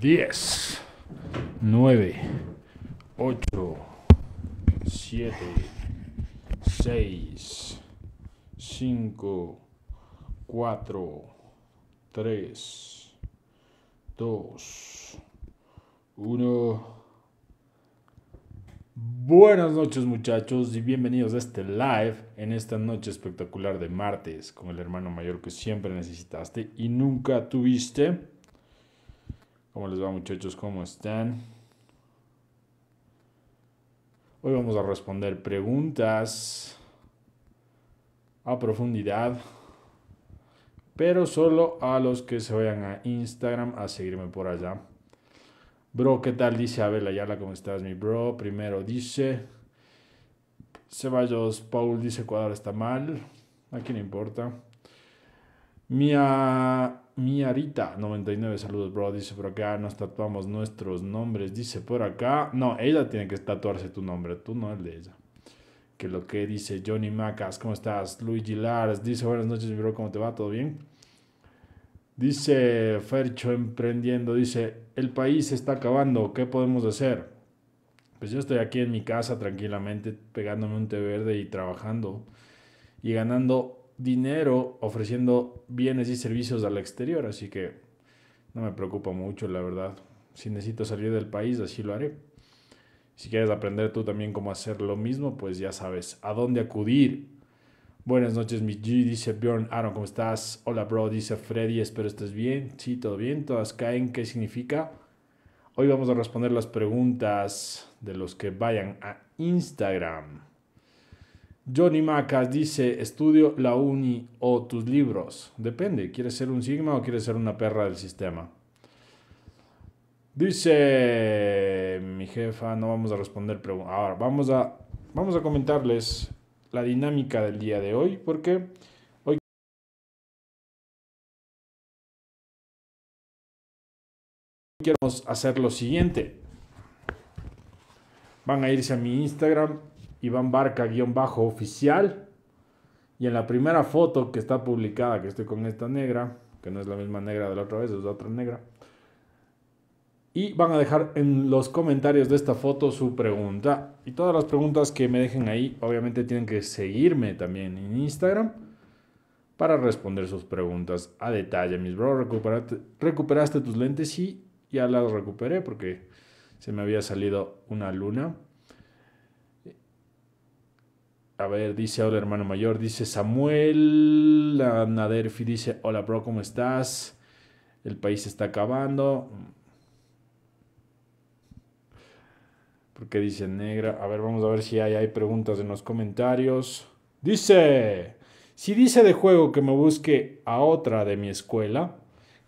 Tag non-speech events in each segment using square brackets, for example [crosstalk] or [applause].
10, 9, 8, 7, 6, 5, 4, 3, 2, 1. Buenas noches muchachos y bienvenidos a este live en esta noche espectacular de martes con el hermano mayor que siempre necesitaste y nunca tuviste. ¿Cómo les va muchachos? ¿Cómo están? Hoy vamos a responder preguntas a profundidad, pero solo a los que se vayan a Instagram a seguirme por allá. Bro, ¿qué tal? Dice Abel Ayala, ¿cómo estás, mi bro? Primero dice Ceballos Paul dice Ecuador está mal. Aquí le importa. Mía Miarita, 99, saludos, bro. Dice por acá, nos tatuamos nuestros nombres. Dice por acá, no, ella tiene que tatuarse tu nombre, tú no el de ella. Que lo que dice Johnny Macas, ¿cómo estás? Luigi Lars, dice buenas noches, bro, ¿cómo te va? ¿Todo bien? Dice Fercho Emprendiendo, dice, el país se está acabando, ¿qué podemos hacer? Pues yo estoy aquí en mi casa tranquilamente pegándome un té verde y trabajando y ganando dinero ofreciendo bienes y servicios al exterior, así que no me preocupa mucho, la verdad. Si necesito salir del país, así lo haré. Si quieres aprender tú también cómo hacer lo mismo, pues ya sabes a dónde acudir. Buenas noches, mi G, dice Bjorn Aaron, ¿cómo estás? Hola, bro, dice Freddy, espero estés bien. Sí, todo bien, todas caen, ¿qué significa? Hoy vamos a responder las preguntas de los que vayan a Instagram. Johnny Macas dice, estudio la uni o tus libros. Depende, ¿quieres ser un sigma o quieres ser una perra del sistema? Dice mi jefa, no vamos a responder preguntas. Ahora, vamos a, vamos a comentarles la dinámica del día de hoy porque... hoy queremos hacer lo siguiente. Van a irse a mi Instagram Iván Barca-oficial. guión bajo Y en la primera foto que está publicada, que estoy con esta negra, que no es la misma negra de la otra vez, es otra negra. Y van a dejar en los comentarios de esta foto su pregunta. Y todas las preguntas que me dejen ahí, obviamente tienen que seguirme también en Instagram para responder sus preguntas a detalle. Mis bro, recuperaste, tus lentes, y ya las recuperé porque se me había salido una luna. A ver, dice ahora hermano mayor, dice Samuel Naderfi, dice hola bro, ¿cómo estás? El país se está acabando. Porque dice negra. A ver, vamos a ver si hay, hay preguntas en los comentarios. Dice, si dice de juego que me busque a otra de mi escuela,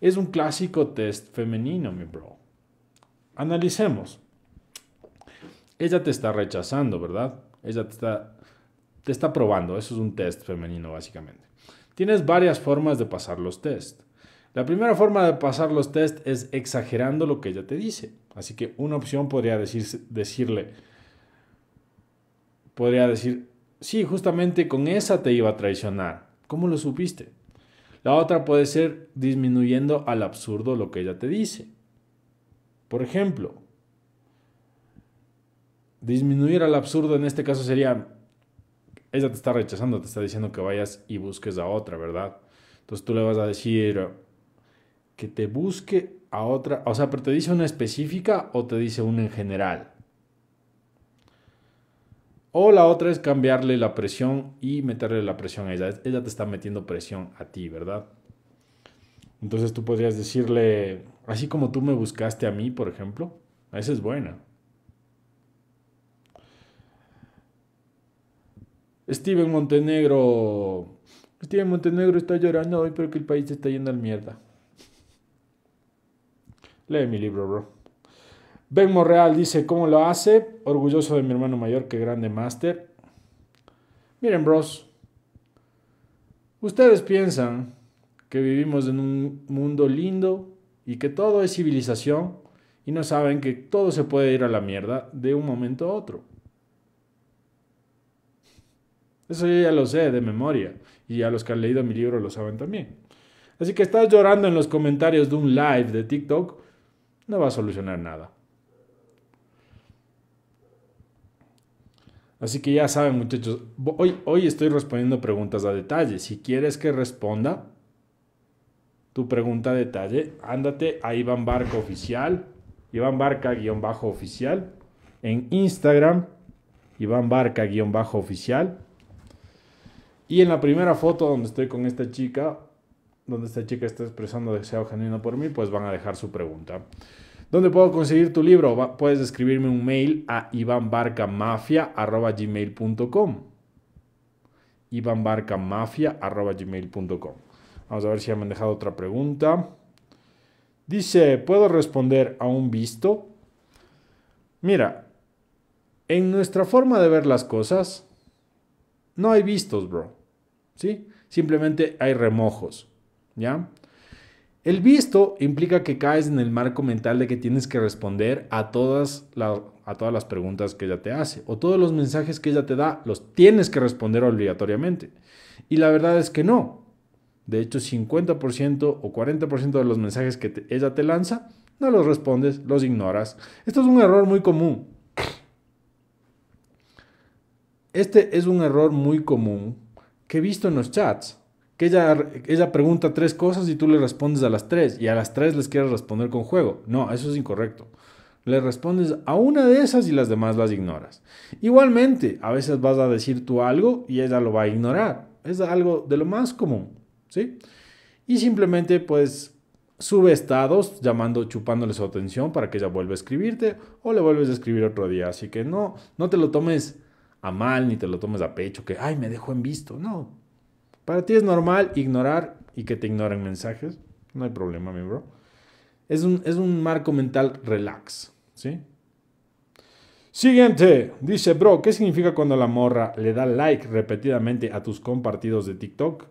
es un clásico test femenino, mi bro. Analicemos. Ella te está rechazando, ¿verdad? Ella te está te está probando, eso es un test femenino básicamente. Tienes varias formas de pasar los test. La primera forma de pasar los test es exagerando lo que ella te dice. Así que una opción podría decir, decirle, podría decir, sí, justamente con esa te iba a traicionar. ¿Cómo lo supiste? La otra puede ser disminuyendo al absurdo lo que ella te dice. Por ejemplo, disminuir al absurdo en este caso sería, ella te está rechazando, te está diciendo que vayas y busques a otra, ¿verdad? Entonces tú le vas a decir que te busque a otra, o sea, pero te dice una específica o te dice una en general. O la otra es cambiarle la presión y meterle la presión a ella. Ella te está metiendo presión a ti, ¿verdad? Entonces tú podrías decirle, así como tú me buscaste a mí, por ejemplo, esa es buena. Steven Montenegro. Steven Montenegro está llorando hoy porque el país se está yendo al mierda. Lee mi libro, bro. Ben Morreal dice, ¿cómo lo hace? Orgulloso de mi hermano mayor, que grande máster. Miren, bros. Ustedes piensan que vivimos en un mundo lindo y que todo es civilización y no saben que todo se puede ir a la mierda de un momento a otro. Eso yo ya lo sé de memoria. Y a los que han leído mi libro lo saben también. Así que estás llorando en los comentarios de un live de TikTok, no va a solucionar nada. Así que ya saben muchachos, hoy, hoy estoy respondiendo preguntas a detalle. Si quieres que responda tu pregunta a detalle, ándate a Iván Barca Oficial, Iván Barca-Oficial, en Instagram, Iván Barca-Oficial y en la primera foto donde estoy con esta chica, donde esta chica está expresando deseo genuino por mí, pues van a dejar su pregunta. ¿Dónde puedo conseguir tu libro? Puedes escribirme un mail a ivanbarcamafia.gmail.com ivanbarcamafia.gmail.com Vamos a ver si me han dejado otra pregunta. Dice, ¿puedo responder a un visto? Mira, en nuestra forma de ver las cosas, no hay vistos, bro. Simplemente hay remojos, ¿ya? El visto implica que caes en el marco mental de que tienes que responder a todas, a todas las preguntas que ella te hace o todos los mensajes que ella te da, los tienes que responder obligatoriamente. Y la verdad es que no. De hecho, 50% o 40% de los mensajes que ella te lanza, no los respondes, los ignoras. Esto es un error muy común. Este es un error muy común que he visto en los chats. Que ella, ella pregunta tres cosas y tú le respondes a las tres. Y a las tres les quieres responder con juego. No, eso es incorrecto. Le respondes a una de esas y las demás las ignoras. Igualmente, a veces vas a decir tú algo y ella lo va a ignorar. Es algo de lo más común. ¿Sí? Y simplemente pues sube estados llamando, chupándole su atención para que ella vuelva a escribirte o le vuelves a escribir otro día. Así que no, no te lo tomes a mal, ni te lo tomes a pecho, que, ay, me dejó en visto. No. Para ti es normal ignorar y que te ignoren mensajes. No hay problema, mi bro. Es un, marco mental relax, ¿sí? Siguiente, dice, bro, ¿qué significa cuando la morra le da like repetidamente a tus compartidos de TikTok?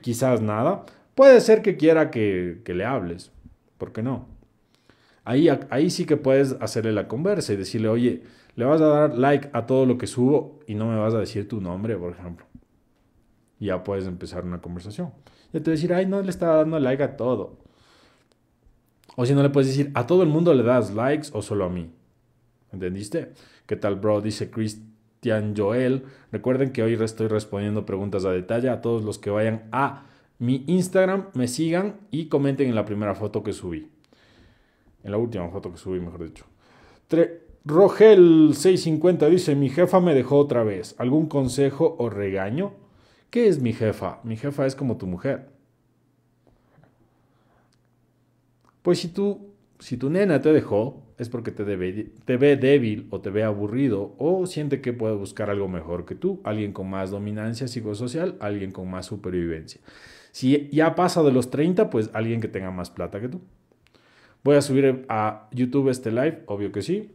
Quizás nada. Puede ser que quiera que, le hables, ¿por qué no? Ahí, ahí sí que puedes hacerle la conversa y decirle, oye, le vas a dar like a todo lo que subo y no me vas a decir tu nombre, por ejemplo. Ya puedes empezar una conversación. Ya te voy a decir, ay, no le estaba dando like a todo. O si no le puedes decir, a todo el mundo le das likes o solo a mí. ¿Entendiste? ¿Qué tal, bro? Dice Cristian Joel. Recuerden que hoy estoy respondiendo preguntas a detalle a todos los que vayan a mi Instagram, me sigan y comenten en la primera foto que subí. En la última foto que subí, mejor dicho. Rogel 650 dice, mi jefa me dejó otra vez. ¿Algún consejo o regaño? ¿Qué es mi jefa? Mi jefa es como tu mujer. Pues si tú, si tu nena te dejó, es porque te, te ve débil o te ve aburrido o siente que puede buscar algo mejor que tú, alguien con más dominancia psicosocial, alguien con más supervivencia. Si ya pasa de los 30, pues alguien que tenga más plata que tú. Voy a subir a YouTube este live, obvio que sí.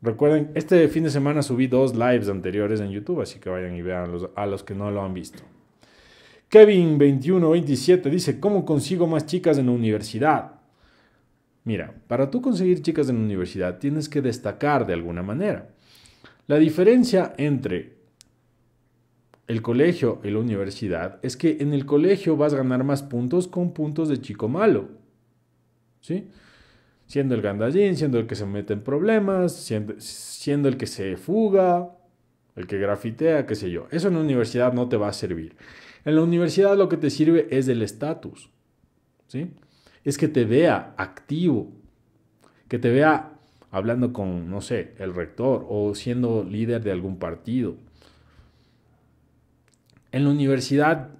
Recuerden, este fin de semana subí dos lives anteriores en YouTube, así que vayan y vean a los que no lo han visto. Kevin2127 dice, ¿cómo consigo más chicas en la universidad? Mira, para tú conseguir chicas en la universidad tienes que destacar de alguna manera. La diferencia entre el colegio y la universidad es que en el colegio vas a ganar más puntos con puntos de chico malo. ¿Sí? siendo el gandallín, siendo el que se mete en problemas, siendo, el que se fuga, el que grafitea, qué sé yo. Eso en la universidad no te va a servir. En la universidad lo que te sirve es el estatus, ¿sí? Es que te vea activo, que te vea hablando con, no sé, el rector o siendo líder de algún partido. En la universidad,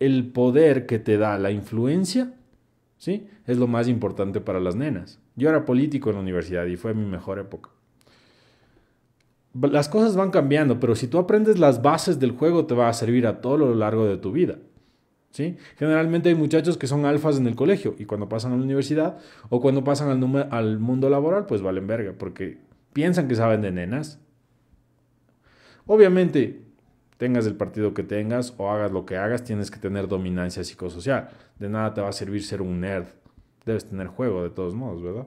el poder que te da la influencia, ¿sí? Es lo más importante para las nenas. Yo era político en la universidad y fue mi mejor época. Las cosas van cambiando, pero si tú aprendes las bases del juego te va a servir a todo lo largo de tu vida. ¿Sí? Generalmente hay muchachos que son alfas en el colegio y cuando pasan a la universidad o cuando pasan al, al mundo laboral pues valen verga porque piensan que saben de nenas. Obviamente, tengas el partido que tengas o hagas lo que hagas, tienes que tener dominancia psicosocial. De nada te va a servir ser un nerd debes tener juego de todos modos, ¿verdad?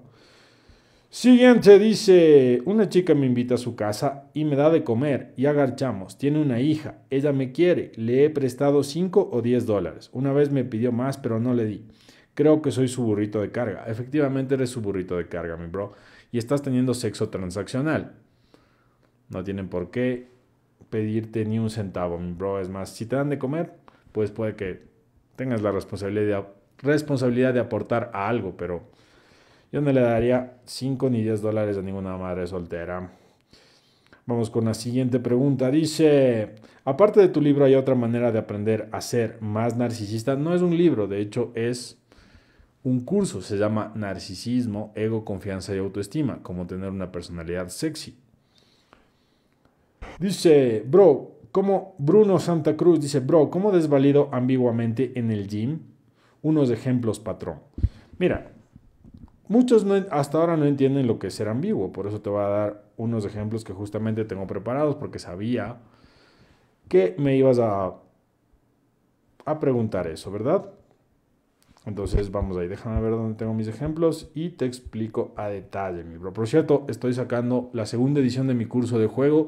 Siguiente dice, una chica me invita a su casa y me da de comer y agarchamos. Tiene una hija, ella me quiere, le he prestado 5 o 10 dólares. Una vez me pidió más pero no le di. Creo que soy su burrito de carga. Efectivamente eres su burrito de carga, mi bro. Y estás teniendo sexo transaccional. No tienen por qué pedirte ni un centavo, mi bro. Es más, si te dan de comer, pues puede que tengas la responsabilidad responsabilidad de aportar a algo, pero yo no le daría 5 ni 10 dólares a ninguna madre soltera. Vamos con la siguiente pregunta. Dice, aparte de tu libro hay otra manera de aprender a ser más narcisista. No es un libro, de hecho es un curso. Se llama Narcisismo, Ego, Confianza y Autoestima. Como tener una personalidad sexy. Dice, bro, como Bruno Santa Cruz dice, bro, ¿cómo desvalido ambiguamente en el gym? unos ejemplos patrón. Mira, muchos hasta ahora no entienden lo que es ser ambiguo, por eso te voy a dar unos ejemplos que justamente tengo preparados porque sabía que me ibas a, a preguntar eso, ¿verdad? Entonces vamos ahí, déjame ver dónde tengo mis ejemplos y te explico a detalle, mi bro. Por cierto, estoy sacando la segunda edición de mi curso de juego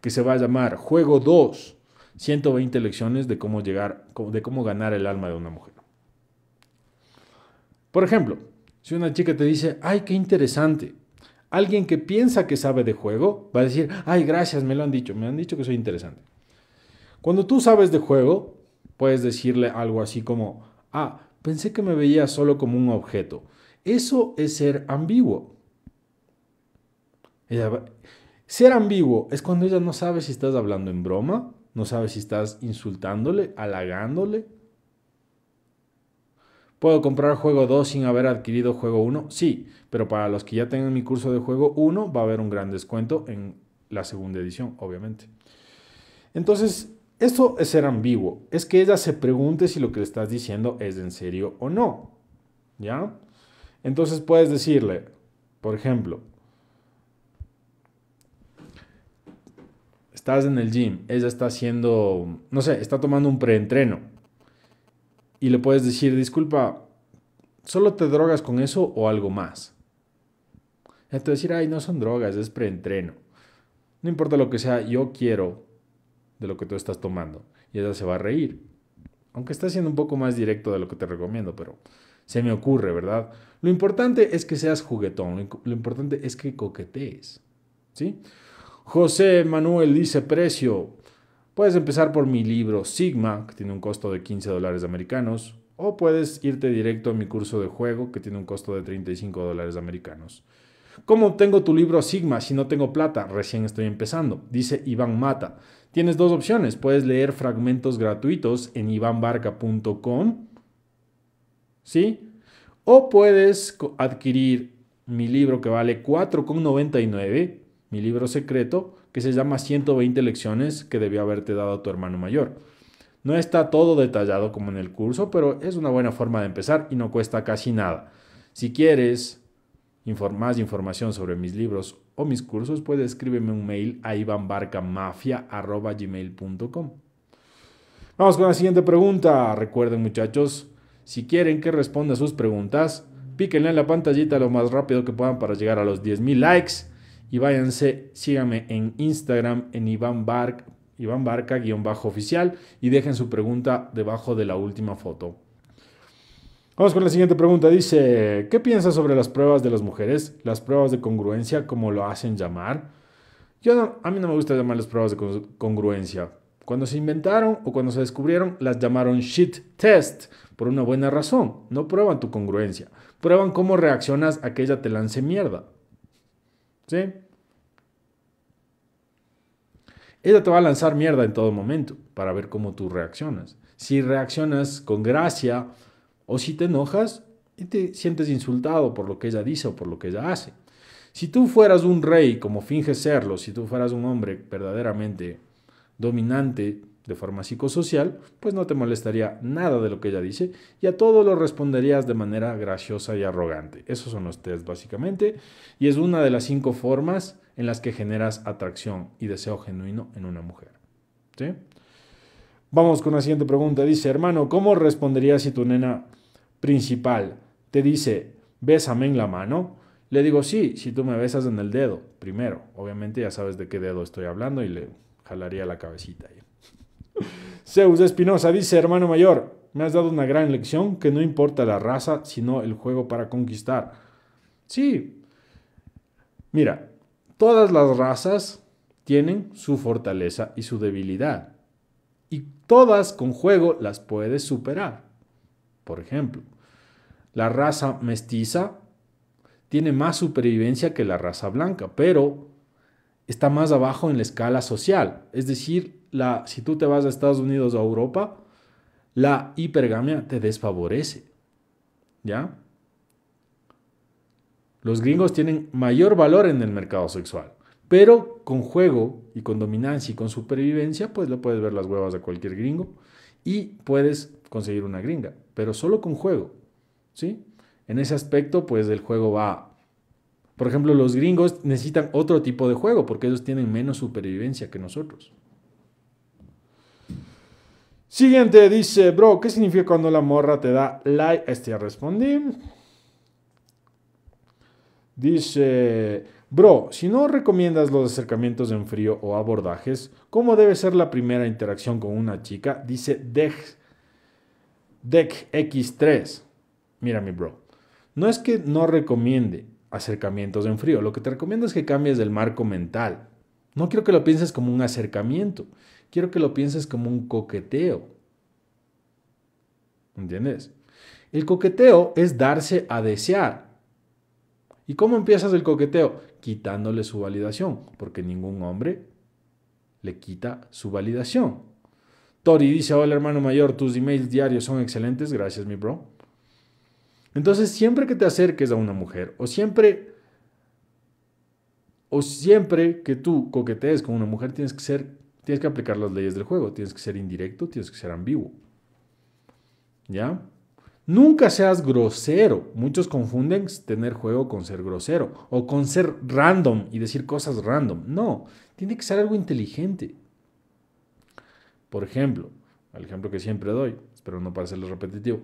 que se va a llamar Juego 2, 120 lecciones de cómo llegar, de cómo ganar el alma de una mujer. Por ejemplo, si una chica te dice, ay, qué interesante, alguien que piensa que sabe de juego va a decir, ay, gracias, me lo han dicho, me han dicho que soy interesante. Cuando tú sabes de juego, puedes decirle algo así como, ah, pensé que me veía solo como un objeto. Eso es ser ambiguo. ser ambiguo es cuando ella no sabe si estás hablando en broma, no sabe si estás insultándole, halagándole, ¿Puedo comprar juego 2 sin haber adquirido juego 1? Sí, pero para los que ya tengan mi curso de juego 1 va a haber un gran descuento en la segunda edición, obviamente. Entonces, esto es ser ambiguo, es que ella se pregunte si lo que le estás diciendo es en serio o no. ¿Ya? Entonces puedes decirle, por ejemplo, estás en el gym, ella está haciendo, no sé, está tomando un preentreno y le puedes decir, disculpa, ¿solo te drogas con eso o algo más? Entonces decir, ay, no son drogas, es preentreno. No importa lo que sea, yo quiero de lo que tú estás tomando. Y ella se va a reír. Aunque está siendo un poco más directo de lo que te recomiendo, pero se me ocurre, ¿verdad? Lo importante es que seas juguetón, lo importante es que coquetees. ¿Sí? José Manuel dice precio. Puedes empezar por mi libro Sigma, que tiene un costo de 15 dólares americanos, o puedes irte directo a mi curso de juego, que tiene un costo de 35 dólares americanos. ¿Cómo obtengo tu libro Sigma si no tengo plata? Recién estoy empezando, dice Iván Mata. Tienes dos opciones, puedes leer fragmentos gratuitos en ivanbarca.com, ¿sí? O puedes adquirir mi libro que vale 4,99, mi libro secreto, que se llama 120 lecciones que debió haberte dado tu hermano mayor. No está todo detallado como en el curso, pero es una buena forma de empezar y no cuesta casi nada. Si quieres más información sobre mis libros o mis cursos, puedes escribirme un mail a ivanbarcamafia.gmail.com. Vamos con la siguiente pregunta. Recuerden muchachos, si quieren que responda a sus preguntas, píquenle en la pantallita lo más rápido que puedan para llegar a los 10.000 likes. Y váyanse, síganme en Instagram en Iván Barca, guión bajo oficial y dejen su pregunta debajo de la última foto. Vamos con la siguiente pregunta. Dice, ¿qué piensas sobre las pruebas de las mujeres? Las pruebas de congruencia, como lo hacen llamar. Yo a mí no me gusta llamar las pruebas de congruencia. Cuando se inventaron o cuando se descubrieron, las llamaron shit test por una buena razón. No prueban tu congruencia. Prueban cómo reaccionas a que ella te lance mierda. Ella te va a lanzar mierda en todo momento para ver cómo tú reaccionas. Si reaccionas con gracia o si te enojas y te sientes insultado por lo que ella dice o por lo que ella hace. Si tú fueras un rey como finges serlo, si tú fueras un hombre verdaderamente dominante, de forma psicosocial, pues no te molestaría nada de lo que ella dice y a todo lo responderías de manera graciosa y arrogante. Esos son los test básicamente y es una de las cinco formas en las que generas atracción y deseo genuino en una mujer. Vamos con la siguiente pregunta. Dice, hermano, ¿cómo responderías si tu nena principal te dice, bésame en la mano? Le digo, sí, si tú me besas en el dedo, primero. Obviamente ya sabes de qué dedo estoy hablando y le jalaría la cabecita. Zeus Espinosa dice, hermano mayor, me has dado una gran lección que no importa la raza, sino el juego para conquistar. Sí. Mira, todas las razas tienen su fortaleza y su debilidad. Y todas con juego las puedes superar. Por ejemplo, la raza mestiza tiene más supervivencia que la raza blanca, pero está más abajo en la escala social. Es decir, la, si tú te vas a Estados Unidos o a Europa, la hipergamia te desfavorece. ¿Ya? Los gringos tienen mayor valor en el mercado sexual, pero con juego y con dominancia y con supervivencia, pues le puedes ver las huevas de cualquier gringo y puedes conseguir una gringa, pero solo con juego. ¿Sí? En ese aspecto, pues el juego va por ejemplo, los gringos necesitan otro tipo de juego porque ellos tienen menos supervivencia que nosotros. Siguiente dice, bro, ¿qué significa cuando la morra te da like? Este ya respondí. Dice, bro, si no recomiendas los acercamientos en frío o abordajes, ¿cómo debe ser la primera interacción con una chica? Dice Dex. Dex X3. Mira mi bro, no es que no recomiende, acercamientos en frío. Lo que te recomiendo es que cambies del marco mental. No quiero que lo pienses como un acercamiento, quiero que lo pienses como un coqueteo. ¿Entiendes? El coqueteo es darse a desear. ¿Y cómo empiezas el coqueteo? Quitándole su validación, porque ningún hombre le quita su validación. Tori dice, hola hermano mayor, tus emails diarios son excelentes, gracias mi bro. Entonces, siempre que te acerques a una mujer o siempre o siempre que tú coquetees con una mujer tienes que ser tienes que aplicar las leyes del juego, tienes que ser indirecto, tienes que ser ambiguo. ¿Ya? Nunca seas grosero. Muchos confunden tener juego con ser grosero o con ser random y decir cosas random. No, tiene que ser algo inteligente. Por ejemplo, el ejemplo que siempre doy, espero no parecerles repetitivo.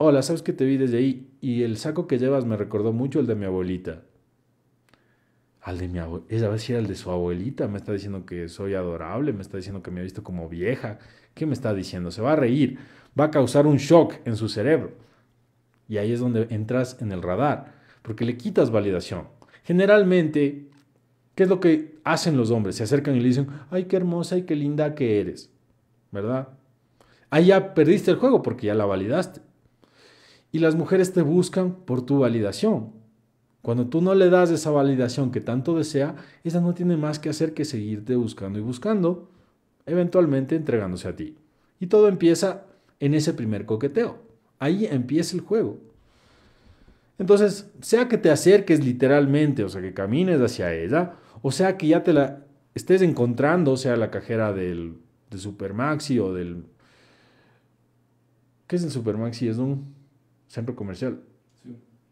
Hola, ¿sabes que te vi desde ahí? Y el saco que llevas me recordó mucho el de mi abuelita. Al de mi abuelita, esa vez era el de su abuelita, me está diciendo que soy adorable, me está diciendo que me ha visto como vieja. ¿Qué me está diciendo? Se va a reír, va a causar un shock en su cerebro. Y ahí es donde entras en el radar, porque le quitas validación. Generalmente, ¿qué es lo que hacen los hombres? Se acercan y le dicen, ay, qué hermosa y qué linda que eres, ¿verdad? Ahí ya perdiste el juego porque ya la validaste. Y las mujeres te buscan por tu validación. Cuando tú no le das esa validación que tanto desea, ella no tiene más que hacer que seguirte buscando y buscando, eventualmente entregándose a ti. Y todo empieza en ese primer coqueteo. Ahí empieza el juego. Entonces, sea que te acerques literalmente, o sea, que camines hacia ella, o sea, que ya te la estés encontrando, o sea, la cajera del, Super Supermaxi o del... ¿Qué es el Supermaxi? Es un centro comercial.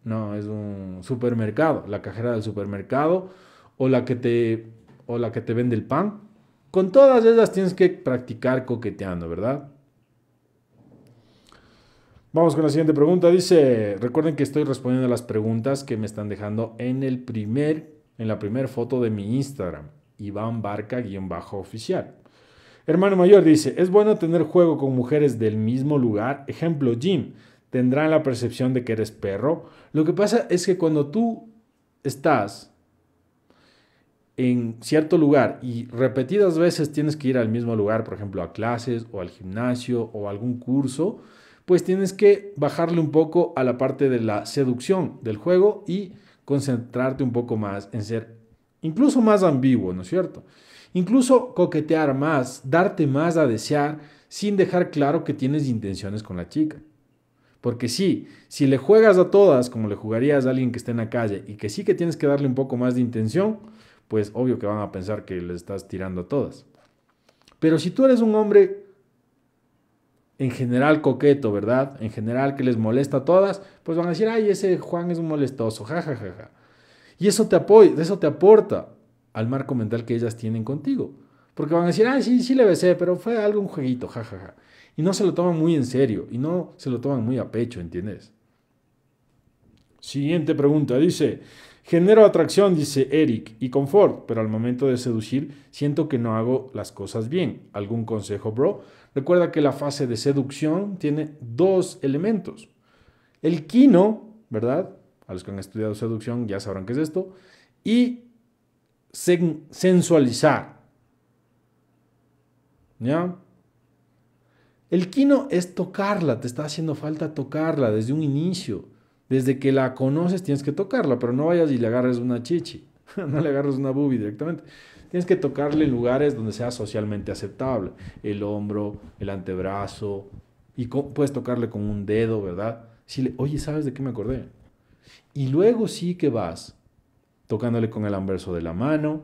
No, es un supermercado, la cajera del supermercado o la que te, o la que te vende el pan. Con todas ellas tienes que practicar coqueteando, ¿verdad? Vamos con la siguiente pregunta. Dice, recuerden que estoy respondiendo a las preguntas que me están dejando en, el primer, en la primera foto de mi Instagram, Iván Barca-oficial. bajo Hermano mayor dice, es bueno tener juego con mujeres del mismo lugar, ejemplo Jim tendrán la percepción de que eres perro. Lo que pasa es que cuando tú estás en cierto lugar y repetidas veces tienes que ir al mismo lugar, por ejemplo, a clases o al gimnasio o a algún curso, pues tienes que bajarle un poco a la parte de la seducción del juego y concentrarte un poco más en ser incluso más ambiguo, ¿no es cierto? Incluso coquetear más, darte más a desear sin dejar claro que tienes intenciones con la chica. Porque sí, si le juegas a todas como le jugarías a alguien que esté en la calle y que sí que tienes que darle un poco más de intención, pues obvio que van a pensar que le estás tirando a todas. Pero si tú eres un hombre en general coqueto, ¿verdad? En general que les molesta a todas, pues van a decir, ay, ese Juan es un molestoso, jajajaja. Y eso te, apoya, eso te aporta al marco mental que ellas tienen contigo. Porque van a decir, ¡Ay, sí, sí le besé, pero fue algo un jueguito, jajaja. Y no se lo toman muy en serio y no se lo toman muy a pecho, ¿entiendes? Siguiente pregunta, dice, genero atracción, dice Eric, y confort, pero al momento de seducir siento que no hago las cosas bien. ¿Algún consejo, bro? Recuerda que la fase de seducción tiene dos elementos. El quino, ¿verdad? A los que han estudiado seducción ya sabrán qué es esto. Y sensualizar. ¿Ya? El kino es tocarla, te está haciendo falta tocarla desde un inicio. Desde que la conoces tienes que tocarla, pero no vayas y le agarres una chichi, [laughs] no le agarres una boobie directamente. Tienes que tocarle en lugares donde sea socialmente aceptable. El hombro, el antebrazo, y puedes tocarle con un dedo, ¿verdad? Si Oye, ¿sabes de qué me acordé? Y luego sí que vas tocándole con el anverso de la mano,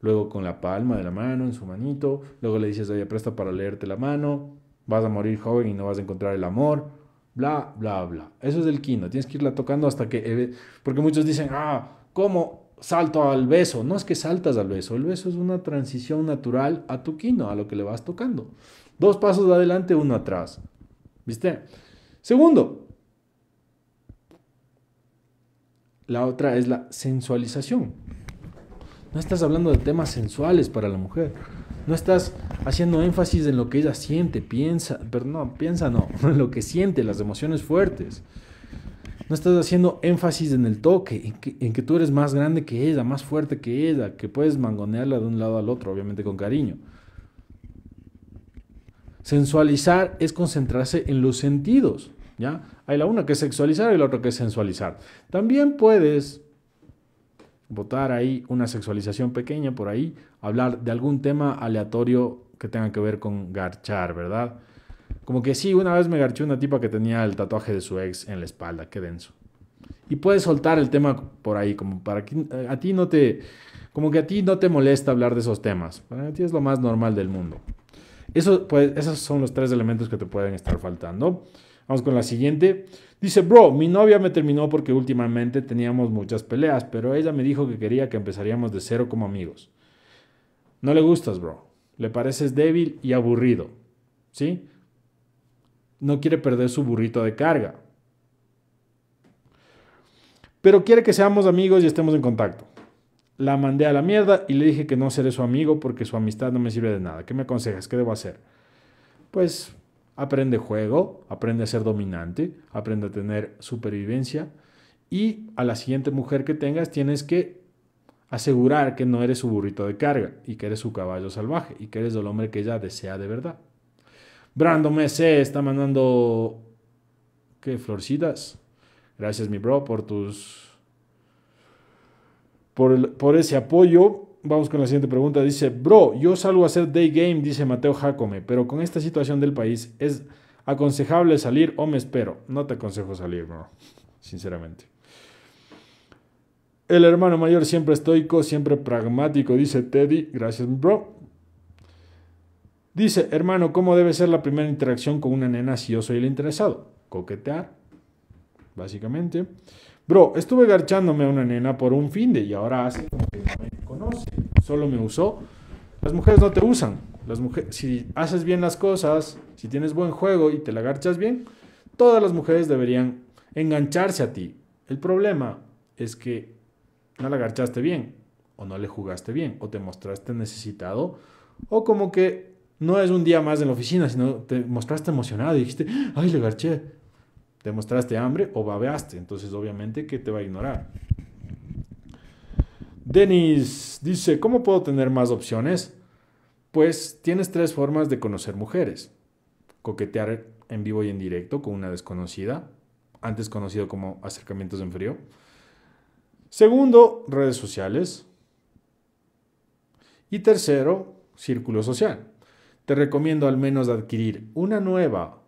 luego con la palma de la mano en su manito, luego le dices, oye, presta para leerte la mano, vas a morir joven y no vas a encontrar el amor, bla, bla, bla. Eso es el quino, tienes que irla tocando hasta que... Porque muchos dicen, ah, ¿cómo salto al beso? No es que saltas al beso, el beso es una transición natural a tu quino, a lo que le vas tocando. Dos pasos adelante, uno atrás. ¿Viste? Segundo, la otra es la sensualización. No estás hablando de temas sensuales para la mujer. No estás haciendo énfasis en lo que ella siente, piensa, pero no, piensa no, [laughs] en lo que siente, las emociones fuertes. No estás haciendo énfasis en el toque, en que, tú eres más grande que ella, más fuerte que ella, que puedes mangonearla de un lado al otro, obviamente con cariño. Sensualizar es concentrarse en los sentidos, ¿ya? Hay la una que es sexualizar y la otra que es sensualizar. También puedes ...votar ahí una sexualización pequeña por ahí, hablar de algún tema aleatorio que tenga que ver con garchar, ¿verdad? Como que sí, una vez me garché una tipa que tenía el tatuaje de su ex en la espalda, qué denso. Y puedes soltar el tema por ahí, como para que eh, a ti no te, como que a ti no te molesta hablar de esos temas. Para ti es lo más normal del mundo. esos son los tres elementos que te pueden estar faltando. Vamos con la siguiente. Dice, bro, mi novia me terminó porque últimamente teníamos muchas peleas, pero ella me dijo que quería que empezaríamos de cero como amigos. No le gustas, bro. Le pareces débil y aburrido. ¿Sí? No quiere perder su burrito de carga. Pero quiere que seamos amigos y estemos en contacto. La mandé a la mierda y le dije que no seré su amigo porque su amistad no me sirve de nada. ¿Qué me aconsejas? ¿Qué debo hacer? Pues Aprende juego, aprende a ser dominante, aprende a tener supervivencia y a la siguiente mujer que tengas tienes que asegurar que no eres su burrito de carga y que eres su caballo salvaje y que eres el hombre que ella desea de verdad. Brando Mese está mandando qué florcitas. Gracias mi bro por tus por, por ese apoyo Vamos con la siguiente pregunta. Dice, bro, yo salgo a hacer day game, dice Mateo Jacome, pero con esta situación del país, ¿es aconsejable salir o me espero? No te aconsejo salir, bro, sinceramente. El hermano mayor siempre estoico, siempre pragmático, dice Teddy. Gracias, bro. Dice, hermano, ¿cómo debe ser la primera interacción con una nena si yo soy el interesado? Coquetear, básicamente. Bro, estuve garchándome a una nena por un fin de y ahora hace solo me usó. Las mujeres no te usan. Las mujeres, si haces bien las cosas, si tienes buen juego y te la garchas bien, todas las mujeres deberían engancharse a ti. El problema es que no la garchaste bien, o no le jugaste bien, o te mostraste necesitado, o como que no es un día más en la oficina, sino te mostraste emocionado y dijiste, ay, le garché. Te mostraste hambre o babeaste, entonces obviamente que te va a ignorar. Denis dice, ¿cómo puedo tener más opciones? Pues tienes tres formas de conocer mujeres. Coquetear en vivo y en directo con una desconocida, antes conocido como acercamientos en frío. Segundo, redes sociales. Y tercero, círculo social. Te recomiendo al menos adquirir una nueva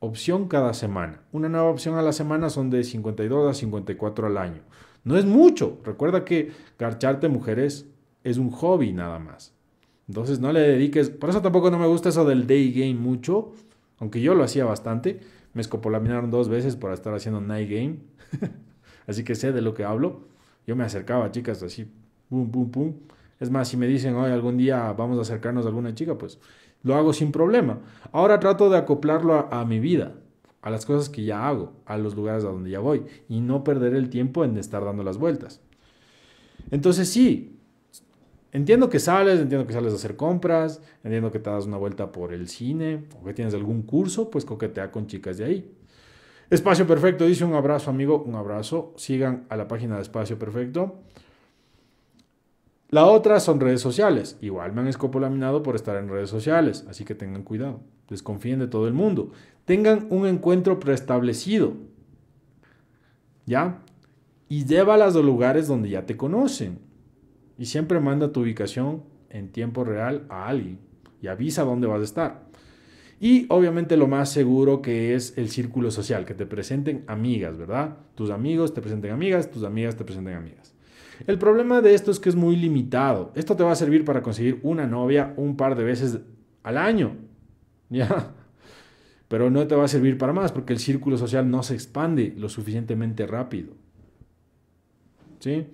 opción cada semana. Una nueva opción a la semana son de 52 a 54 al año. No es mucho. Recuerda que garcharte mujeres es un hobby nada más. Entonces no le dediques. Por eso tampoco no me gusta eso del day game mucho. Aunque yo lo hacía bastante. Me escopolaminaron dos veces por estar haciendo night game. [laughs] así que sé de lo que hablo. Yo me acercaba a chicas así. Pum, pum, pum. Es más, si me dicen, hoy algún día vamos a acercarnos a alguna chica, pues lo hago sin problema. Ahora trato de acoplarlo a mi vida a las cosas que ya hago, a los lugares a donde ya voy y no perder el tiempo en estar dando las vueltas. Entonces sí, entiendo que sales, entiendo que sales a hacer compras, entiendo que te das una vuelta por el cine o que tienes algún curso, pues coquetea con chicas de ahí. Espacio Perfecto dice un abrazo amigo, un abrazo. Sigan a la página de Espacio Perfecto. La otra son redes sociales. Igual me han escopolaminado por estar en redes sociales, así que tengan cuidado. Desconfíen de todo el mundo tengan un encuentro preestablecido. ¿Ya? Y llévalas a lugares donde ya te conocen. Y siempre manda tu ubicación en tiempo real a alguien y avisa dónde vas a estar. Y obviamente lo más seguro que es el círculo social, que te presenten amigas, ¿verdad? Tus amigos te presenten amigas, tus amigas te presenten amigas. El problema de esto es que es muy limitado. Esto te va a servir para conseguir una novia un par de veces al año. [laughs] ¿Ya? pero no te va a servir para más porque el círculo social no se expande lo suficientemente rápido. ¿Sí?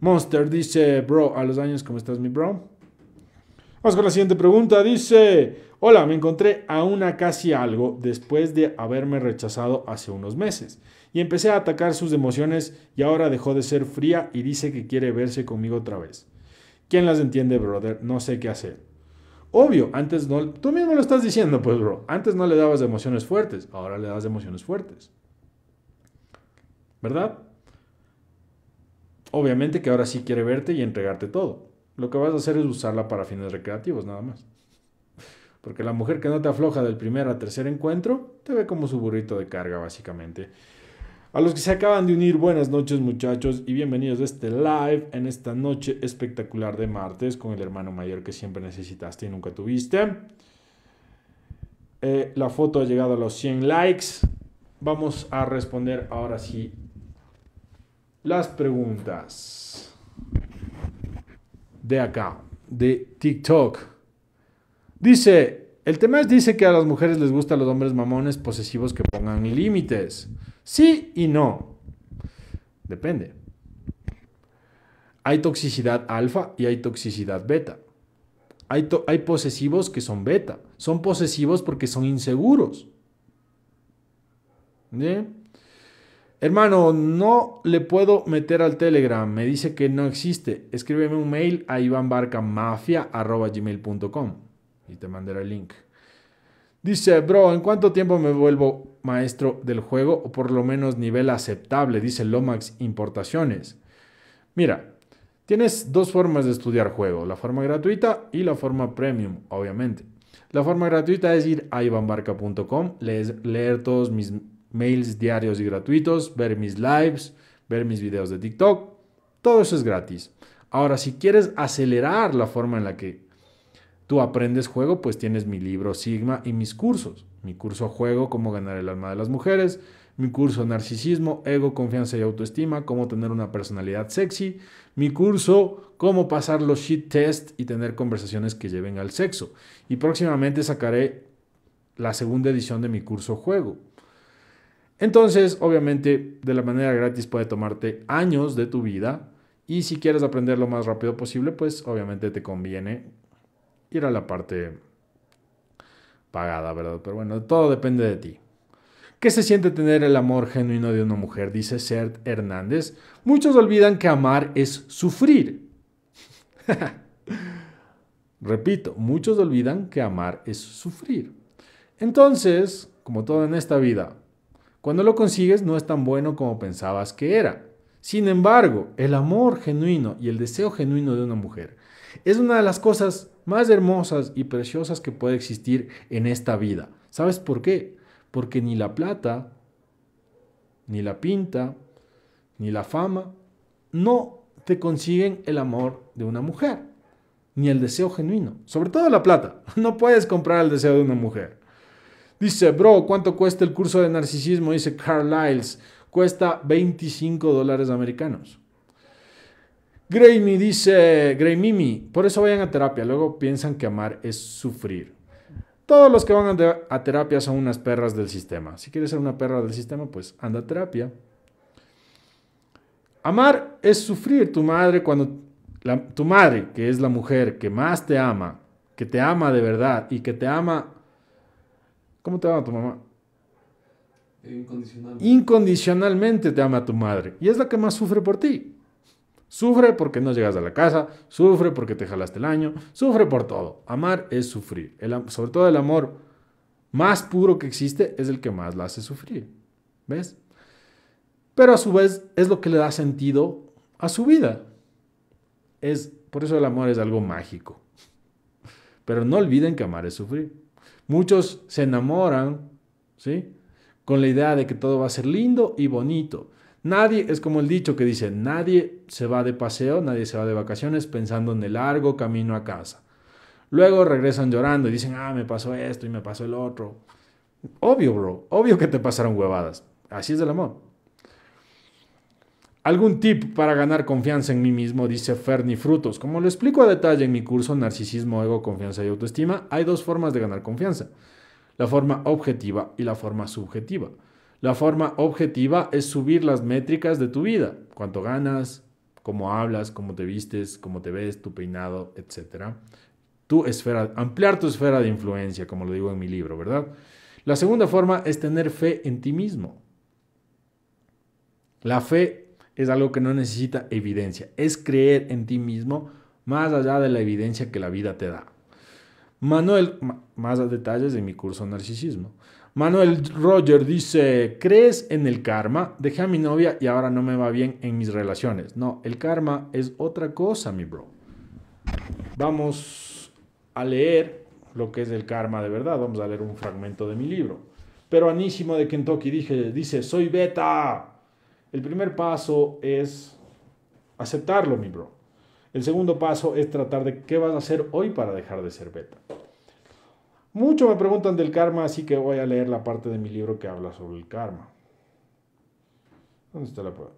Monster dice, bro, a los años, ¿cómo estás, mi bro? Vamos con la siguiente pregunta. Dice, hola, me encontré a una casi algo después de haberme rechazado hace unos meses. Y empecé a atacar sus emociones y ahora dejó de ser fría y dice que quiere verse conmigo otra vez. ¿Quién las entiende, brother? No sé qué hacer. Obvio, antes no, tú mismo lo estás diciendo, pues, bro, antes no le dabas emociones fuertes, ahora le das emociones fuertes. ¿Verdad? Obviamente que ahora sí quiere verte y entregarte todo. Lo que vas a hacer es usarla para fines recreativos, nada más. Porque la mujer que no te afloja del primer a tercer encuentro, te ve como su burrito de carga, básicamente. A los que se acaban de unir, buenas noches muchachos y bienvenidos a este live en esta noche espectacular de martes con el hermano mayor que siempre necesitaste y nunca tuviste. Eh, la foto ha llegado a los 100 likes. Vamos a responder ahora sí las preguntas de acá, de TikTok. Dice, el tema es, dice que a las mujeres les gustan los hombres mamones posesivos que pongan límites. Sí y no. Depende. Hay toxicidad alfa y hay toxicidad beta. Hay, hay posesivos que son beta. Son posesivos porque son inseguros. Hermano, no le puedo meter al Telegram. Me dice que no existe. Escríbeme un mail a ivanbarcamafia.gmail.com y te mandaré el link. Dice, bro, ¿en cuánto tiempo me vuelvo maestro del juego o por lo menos nivel aceptable, dice Lomax Importaciones. Mira, tienes dos formas de estudiar juego, la forma gratuita y la forma premium, obviamente. La forma gratuita es ir a ivanbarca.com, leer, leer todos mis mails diarios y gratuitos, ver mis lives, ver mis videos de TikTok, todo eso es gratis. Ahora, si quieres acelerar la forma en la que tú aprendes juego, pues tienes mi libro Sigma y mis cursos mi curso Juego, cómo ganar el alma de las mujeres, mi curso Narcisismo, Ego, Confianza y Autoestima, cómo tener una personalidad sexy, mi curso Cómo pasar los shit test y tener conversaciones que lleven al sexo. Y próximamente sacaré la segunda edición de mi curso Juego. Entonces, obviamente, de la manera gratis puede tomarte años de tu vida y si quieres aprender lo más rápido posible, pues obviamente te conviene ir a la parte pagada, ¿verdad? Pero bueno, todo depende de ti. ¿Qué se siente tener el amor genuino de una mujer? Dice Sert Hernández. Muchos olvidan que amar es sufrir. [laughs] Repito, muchos olvidan que amar es sufrir. Entonces, como todo en esta vida, cuando lo consigues no es tan bueno como pensabas que era. Sin embargo, el amor genuino y el deseo genuino de una mujer es una de las cosas más hermosas y preciosas que puede existir en esta vida. ¿Sabes por qué? Porque ni la plata, ni la pinta, ni la fama, no te consiguen el amor de una mujer, ni el deseo genuino, sobre todo la plata. [laughs] No puedes comprar el deseo de una mujer. Dice, bro, ¿cuánto cuesta el curso de narcisismo? Dice Carl cuesta 25 dólares americanos. Graymi dice, Gray Mimi, por eso vayan a terapia, luego piensan que amar es sufrir. Todos los que van a terapia son unas perras del sistema. Si quieres ser una perra del sistema, pues anda a terapia. Amar es sufrir. Tu madre, cuando tu madre, que es la mujer que más te ama, que te ama de verdad y que te ama. ¿Cómo te ama tu mamá? Incondicionalmente. te ama a tu madre. Y es la que más sufre por ti. Sufre porque no llegas a la casa, sufre porque te jalaste el año, sufre por todo. Amar es sufrir. sobre todo el amor más puro que existe es el que más la hace sufrir. ¿Ves? Pero a su vez es lo que le da sentido a su vida. Es, por eso el amor es algo mágico. Pero no olviden que amar es sufrir. Muchos se enamoran, ¿sí? con la idea de que todo va a ser lindo y bonito. Nadie, es como el dicho que dice, nadie se va de paseo, nadie se va de vacaciones pensando en el largo camino a casa. Luego regresan llorando y dicen, ah, me pasó esto y me pasó el otro. Obvio, bro, obvio que te pasaron huevadas. Así es el amor. Algún tip para ganar confianza en mí mismo, dice Ferni Frutos. Como lo explico a detalle en mi curso Narcisismo, Ego, Confianza y Autoestima, hay dos formas de ganar confianza la forma objetiva y la forma subjetiva. La forma objetiva es subir las métricas de tu vida, cuánto ganas, cómo hablas, cómo te vistes, cómo te ves, tu peinado, etc. Tu esfera, ampliar tu esfera de influencia, como lo digo en mi libro, ¿verdad? La segunda forma es tener fe en ti mismo. La fe es algo que no necesita evidencia, es creer en ti mismo más allá de la evidencia que la vida te da. Manuel, más detalles de mi curso Narcisismo. Manuel Roger dice, ¿crees en el karma? Dejé a mi novia y ahora no me va bien en mis relaciones. No, el karma es otra cosa, mi bro. Vamos a leer lo que es el karma de verdad. Vamos a leer un fragmento de mi libro. Pero Anísimo de Kentucky dije, dice, soy beta. El primer paso es aceptarlo, mi bro. El segundo paso es tratar de qué vas a hacer hoy para dejar de ser beta. Mucho me preguntan del karma, así que voy a leer la parte de mi libro que habla sobre el karma.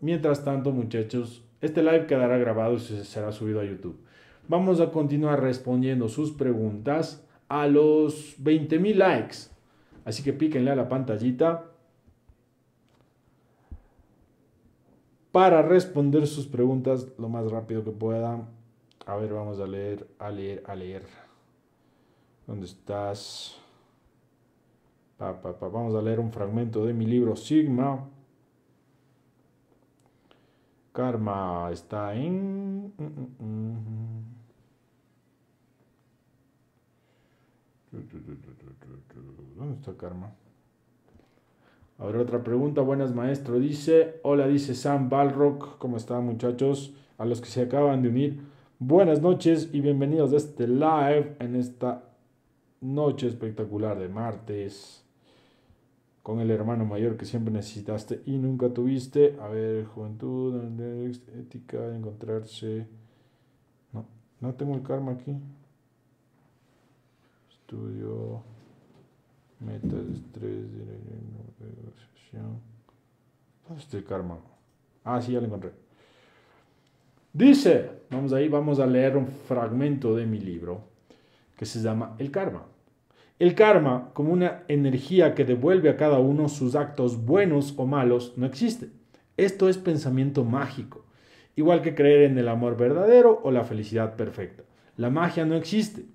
Mientras tanto, muchachos, este live quedará grabado y será subido a YouTube. Vamos a continuar respondiendo sus preguntas a los 20.000 likes. Así que píquenle a la pantallita para responder sus preguntas lo más rápido que pueda. A ver, vamos a leer, a leer, a leer. ¿Dónde estás? Vamos a leer un fragmento de mi libro Sigma. Karma está en... ¿Dónde está Karma? A ver, otra pregunta. Buenas, maestro. Dice, hola, dice Sam Balrock. ¿Cómo están, muchachos? A los que se acaban de unir. Buenas noches y bienvenidos a este live en esta noche espectacular de martes. Con el hermano mayor que siempre necesitaste y nunca tuviste. A ver, juventud, ética, encontrarse. No, no tengo el karma aquí. Estudio. Meta de negociación. ¿Dónde está el karma? Ah, sí, ya lo encontré. Dice, vamos ahí, vamos a leer un fragmento de mi libro que se llama El karma. El karma, como una energía que devuelve a cada uno sus actos buenos o malos, no existe. Esto es pensamiento mágico, igual que creer en el amor verdadero o la felicidad perfecta. La magia no existe.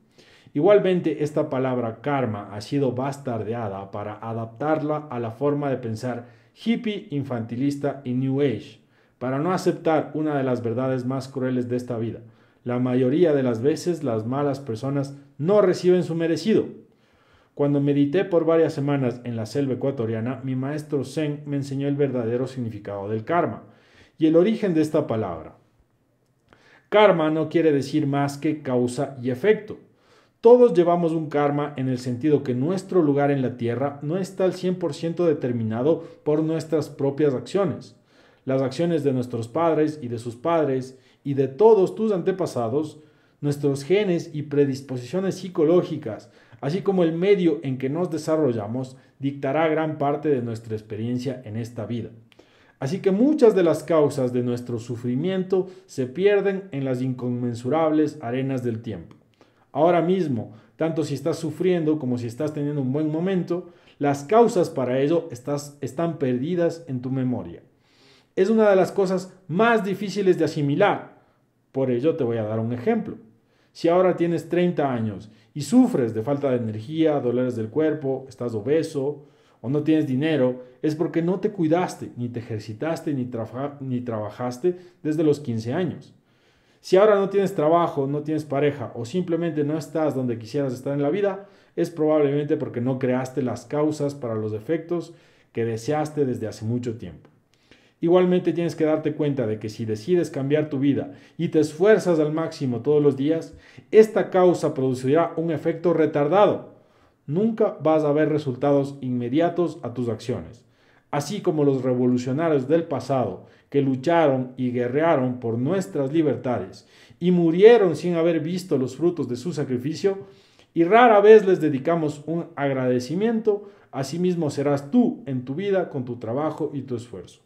Igualmente, esta palabra karma ha sido bastardeada para adaptarla a la forma de pensar hippie, infantilista y New Age, para no aceptar una de las verdades más crueles de esta vida. La mayoría de las veces las malas personas no reciben su merecido. Cuando medité por varias semanas en la selva ecuatoriana, mi maestro Zen me enseñó el verdadero significado del karma y el origen de esta palabra. Karma no quiere decir más que causa y efecto. Todos llevamos un karma en el sentido que nuestro lugar en la tierra no está al 100% determinado por nuestras propias acciones. Las acciones de nuestros padres y de sus padres y de todos tus antepasados, nuestros genes y predisposiciones psicológicas, así como el medio en que nos desarrollamos, dictará gran parte de nuestra experiencia en esta vida. Así que muchas de las causas de nuestro sufrimiento se pierden en las inconmensurables arenas del tiempo ahora mismo, tanto si estás sufriendo como si estás teniendo un buen momento, las causas para ello estás, están perdidas en tu memoria. Es una de las cosas más difíciles de asimilar. Por ello te voy a dar un ejemplo. Si ahora tienes 30 años y sufres de falta de energía, dolores del cuerpo, estás obeso o no tienes dinero, es porque no te cuidaste, ni te ejercitaste, ni, ni trabajaste desde los 15 años. Si ahora no tienes trabajo, no tienes pareja o simplemente no estás donde quisieras estar en la vida, es probablemente porque no creaste las causas para los efectos que deseaste desde hace mucho tiempo. Igualmente tienes que darte cuenta de que si decides cambiar tu vida y te esfuerzas al máximo todos los días, esta causa producirá un efecto retardado. Nunca vas a ver resultados inmediatos a tus acciones así como los revolucionarios del pasado que lucharon y guerrearon por nuestras libertades y murieron sin haber visto los frutos de su sacrificio, y rara vez les dedicamos un agradecimiento, asimismo serás tú en tu vida con tu trabajo y tu esfuerzo.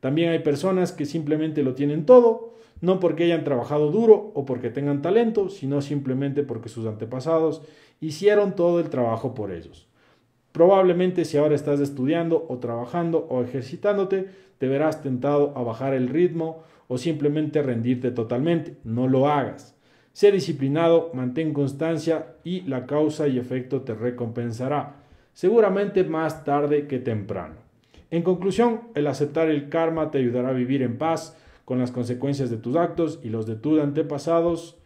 También hay personas que simplemente lo tienen todo, no porque hayan trabajado duro o porque tengan talento, sino simplemente porque sus antepasados hicieron todo el trabajo por ellos. Probablemente si ahora estás estudiando o trabajando o ejercitándote, te verás tentado a bajar el ritmo o simplemente rendirte totalmente. No lo hagas. Sé disciplinado, mantén constancia y la causa y efecto te recompensará, seguramente más tarde que temprano. En conclusión, el aceptar el karma te ayudará a vivir en paz con las consecuencias de tus actos y los de tus antepasados,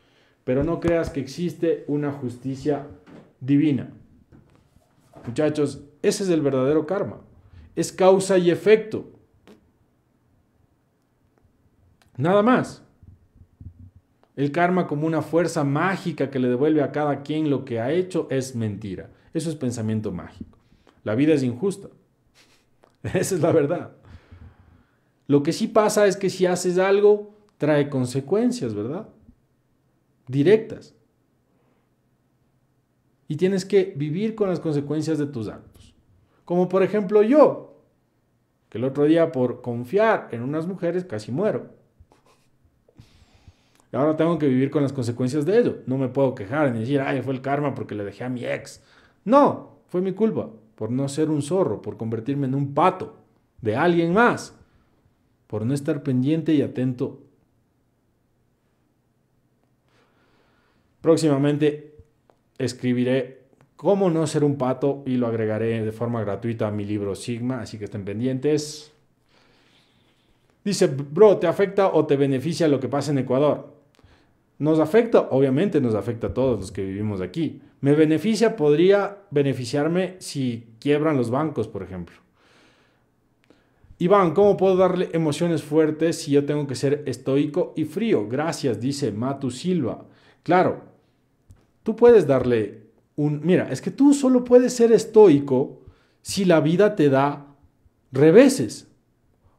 pero no creas que existe una justicia divina. Muchachos, ese es el verdadero karma. Es causa y efecto. Nada más. El karma como una fuerza mágica que le devuelve a cada quien lo que ha hecho es mentira. Eso es pensamiento mágico. La vida es injusta. [laughs] Esa es la verdad. Lo que sí pasa es que si haces algo, trae consecuencias, ¿verdad? Directas y tienes que vivir con las consecuencias de tus actos. Como por ejemplo yo, que el otro día por confiar en unas mujeres casi muero. Y ahora tengo que vivir con las consecuencias de ello. No me puedo quejar ni decir, ay, fue el karma porque le dejé a mi ex. No, fue mi culpa por no ser un zorro, por convertirme en un pato de alguien más, por no estar pendiente y atento. Próximamente escribiré cómo no ser un pato y lo agregaré de forma gratuita a mi libro Sigma, así que estén pendientes. Dice, bro, ¿te afecta o te beneficia lo que pasa en Ecuador? Nos afecta, obviamente nos afecta a todos los que vivimos aquí. Me beneficia, podría beneficiarme si quiebran los bancos, por ejemplo. Iván, ¿cómo puedo darle emociones fuertes si yo tengo que ser estoico y frío? Gracias, dice Matu Silva. Claro, Tú puedes darle un... Mira, es que tú solo puedes ser estoico si la vida te da reveses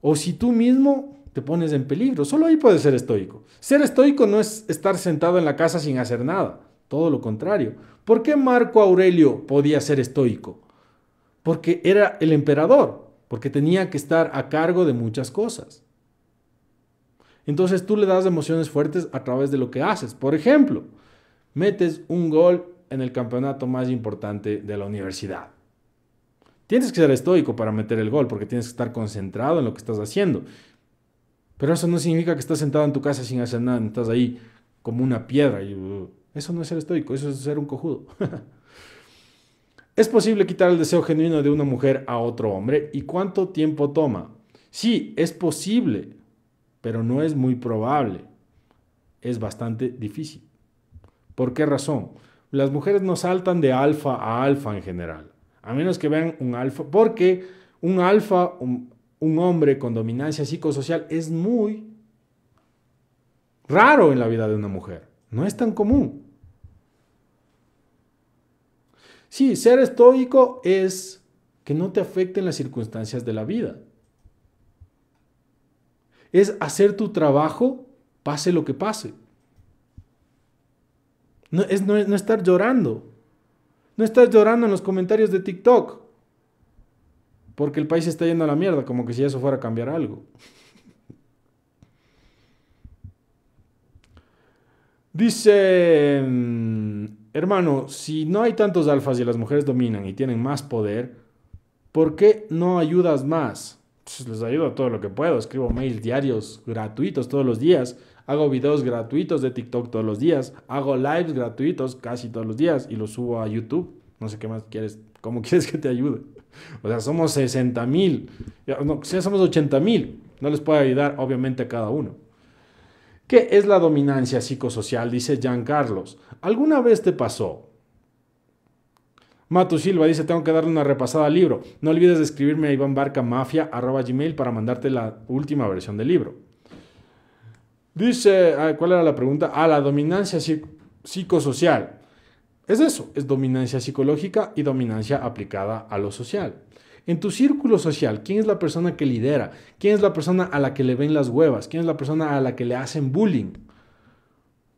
o si tú mismo te pones en peligro. Solo ahí puedes ser estoico. Ser estoico no es estar sentado en la casa sin hacer nada. Todo lo contrario. ¿Por qué Marco Aurelio podía ser estoico? Porque era el emperador, porque tenía que estar a cargo de muchas cosas. Entonces tú le das emociones fuertes a través de lo que haces. Por ejemplo, metes un gol en el campeonato más importante de la universidad. Tienes que ser estoico para meter el gol porque tienes que estar concentrado en lo que estás haciendo. Pero eso no significa que estás sentado en tu casa sin hacer nada, estás ahí como una piedra. Uh, eso no es ser estoico, eso es ser un cojudo. [laughs] ¿Es posible quitar el deseo genuino de una mujer a otro hombre? ¿Y cuánto tiempo toma? Sí, es posible, pero no es muy probable. Es bastante difícil. ¿Por qué razón? Las mujeres no saltan de alfa a alfa en general, a menos que vean un alfa, porque un alfa, un, hombre con dominancia psicosocial, es muy raro en la vida de una mujer, no es tan común. Sí, ser estoico es que no te afecten las circunstancias de la vida. Es hacer tu trabajo pase lo que pase. No, es no, no estar llorando. No estar llorando en los comentarios de TikTok. Porque el país está yendo a la mierda, como que si eso fuera a cambiar algo. Dice, mm, hermano, si no hay tantos alfas y las mujeres dominan y tienen más poder, ¿por qué no ayudas más? Pues les ayudo todo lo que puedo, escribo mails diarios gratuitos todos los días Hago videos gratuitos de TikTok todos los días. Hago lives gratuitos casi todos los días y los subo a YouTube. No sé qué más quieres, cómo [laughs] quieres que te ayude. O sea, somos 60 mil. No, somos 80 mil. No les puedo ayudar, obviamente, a cada uno. ¿Qué es la dominancia psicosocial? Dice Jean Carlos. ¿Alguna vez te pasó? Matu Silva dice, tengo que darle una repasada al libro. No olvides escribirme a Gmail para mandarte la última versión del libro. Dice, ah, ¿cuál era la pregunta? Ah, la dominancia psicosocial. Es eso, es dominancia psicológica y dominancia aplicada a lo social. En tu círculo social, ¿quién es la persona que lidera? ¿Quién es la persona a la que le ven las huevas? ¿Quién es la persona a la que le hacen bullying?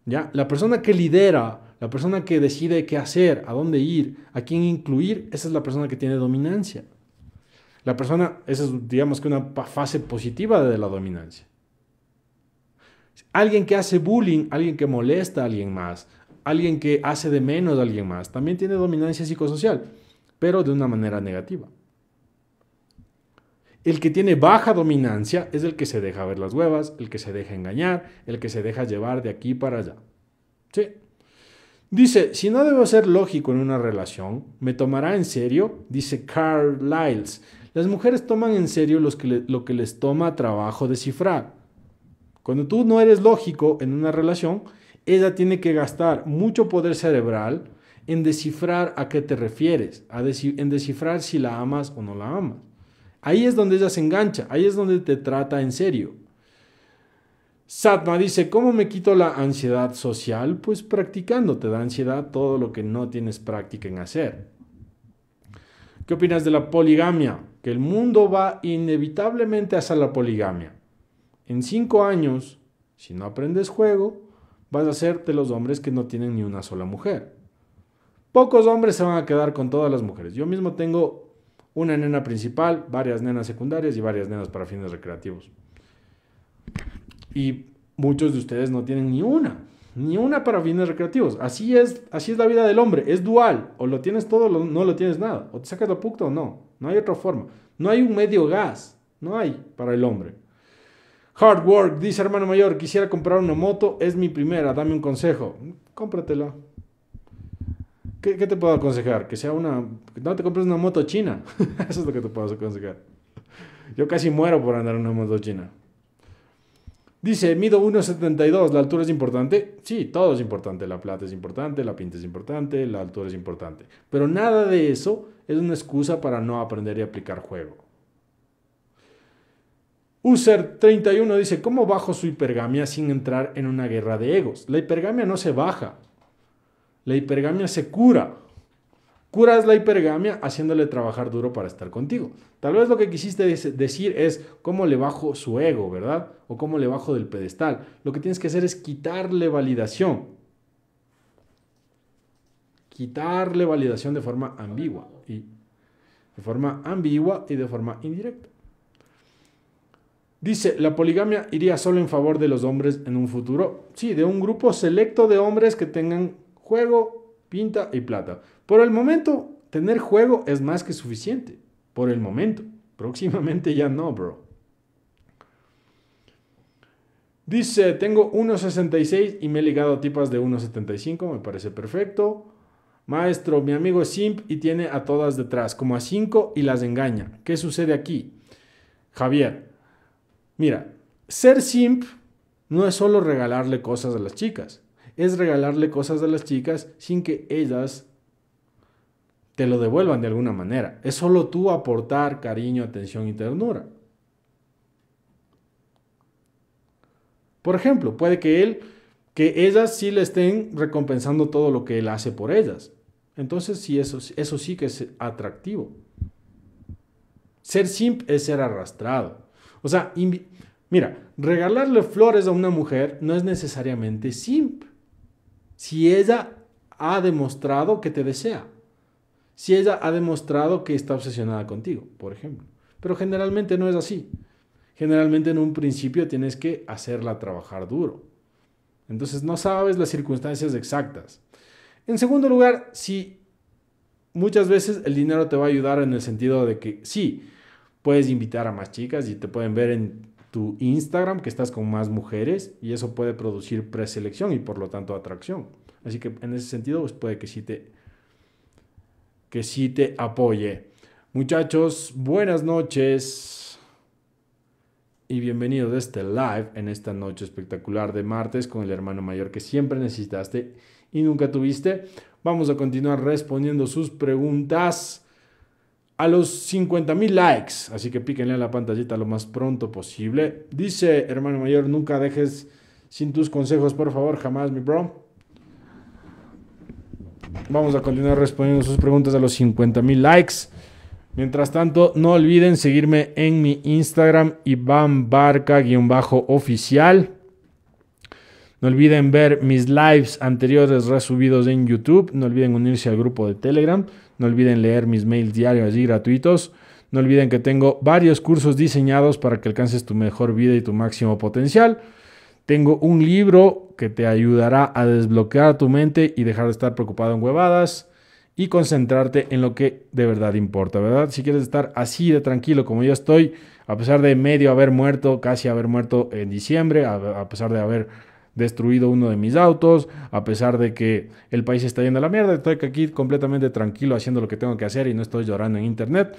¿Ya? La persona que lidera, la persona que decide qué hacer, a dónde ir, a quién incluir, esa es la persona que tiene dominancia. La persona, esa es digamos que una fase positiva de la dominancia. Alguien que hace bullying, alguien que molesta a alguien más, alguien que hace de menos a alguien más, también tiene dominancia psicosocial, pero de una manera negativa. El que tiene baja dominancia es el que se deja ver las huevas, el que se deja engañar, el que se deja llevar de aquí para allá. Dice, si no debo ser lógico en una relación, ¿me tomará en serio? Dice Carl Lyles. Las mujeres toman en serio lo que les toma trabajo descifrar. Cuando tú no eres lógico en una relación, ella tiene que gastar mucho poder cerebral en descifrar a qué te refieres, a en descifrar si la amas o no la amas. Ahí es donde ella se engancha, ahí es donde te trata en serio. Satma dice, ¿cómo me quito la ansiedad social? Pues practicando, te da ansiedad todo lo que no tienes práctica en hacer. ¿Qué opinas de la poligamia? Que el mundo va inevitablemente hacia la poligamia. En cinco años, si no aprendes juego, vas a ser de los hombres que no tienen ni una sola mujer. Pocos hombres se van a quedar con todas las mujeres. Yo mismo tengo una nena principal, varias nenas secundarias y varias nenas para fines recreativos. Y muchos de ustedes no tienen ni una, ni una para fines recreativos. Así es, así es la vida del hombre, es dual, o lo tienes todo o no lo tienes nada, o te sacas la puta o no, no hay otra forma. No hay un medio gas, no hay para el hombre. Hard work, dice hermano mayor, quisiera comprar una moto, es mi primera, dame un consejo. Cómpratela. ¿Qué, te puedo aconsejar? Que sea una... No te compres una moto china. [laughs] Eso es lo que te puedo aconsejar. Yo casi muero por andar en una moto china. Dice, mido 1,72, ¿la altura es importante? Sí, todo es importante. La plata es importante, la pinta es importante, la altura es importante. Pero nada de eso es una excusa para no aprender y aplicar juego. User 31 dice, ¿cómo bajo su hipergamia sin entrar en una guerra de egos? La hipergamia no se baja, la hipergamia se cura. Curas la hipergamia haciéndole trabajar duro para estar contigo. Tal vez lo que quisiste decir es cómo le bajo su ego, ¿verdad? O cómo le bajo del pedestal. Lo que tienes que hacer es quitarle validación. Quitarle validación de forma ambigua y de forma ambigua y de forma indirecta. Dice, la poligamia iría solo en favor de los hombres en un futuro. Sí, de un grupo selecto de hombres que tengan juego, pinta y plata. Por el momento, tener juego es más que suficiente. Por el momento. Próximamente ya no, bro. Dice, tengo 1,66 y me he ligado a tipas de 1,75, me parece perfecto. Maestro, mi amigo es simp y tiene a todas detrás, como a 5 y las engaña. ¿Qué sucede aquí? Javier, Mira, ser simp no es solo regalarle cosas a las chicas, es regalarle cosas a las chicas sin que ellas te lo devuelvan de alguna manera. Es solo tú aportar cariño, atención y ternura. Por ejemplo, puede que él, que ellas sí le estén recompensando todo lo que él hace por ellas. Entonces sí, eso, eso sí que es atractivo. Ser simp es ser arrastrado. O sea, Mira, regalarle flores a una mujer no es necesariamente simp. Si ella ha demostrado que te desea. Si ella ha demostrado que está obsesionada contigo, por ejemplo. Pero generalmente no es así. Generalmente en un principio tienes que hacerla trabajar duro. Entonces no sabes las circunstancias exactas. En segundo lugar, si muchas veces el dinero te va a ayudar en el sentido de que sí, puedes invitar a más chicas y te pueden ver en tu Instagram, que estás con más mujeres y eso puede producir preselección y por lo tanto atracción. Así que en ese sentido, pues puede que sí te, que te apoye. Muchachos, buenas noches y bienvenidos a este live en esta noche espectacular de martes con el hermano mayor que siempre necesitaste y nunca tuviste. Vamos a continuar respondiendo sus preguntas a los 50 mil likes. Así que píquenle a la pantallita lo más pronto posible. Dice, hermano mayor, nunca dejes sin tus consejos, por favor, jamás, mi bro. Vamos a continuar respondiendo sus preguntas a los 50 mil likes. Mientras tanto, no olviden seguirme en mi Instagram, Iván Barca-oficial. No olviden ver mis lives anteriores resubidos en YouTube. No olviden unirse al grupo de Telegram. No olviden leer mis mails diarios allí gratuitos. No olviden que tengo varios cursos diseñados para que alcances tu mejor vida y tu máximo potencial. Tengo un libro que te ayudará a desbloquear tu mente y dejar de estar preocupado en huevadas y concentrarte en lo que de verdad importa, ¿verdad? Si quieres estar así de tranquilo como yo estoy, a pesar de medio haber muerto, casi haber muerto en diciembre, a pesar de haber destruido uno de mis autos, a pesar de que el país está yendo a la mierda, estoy aquí completamente tranquilo haciendo lo que tengo que hacer y no estoy llorando en internet,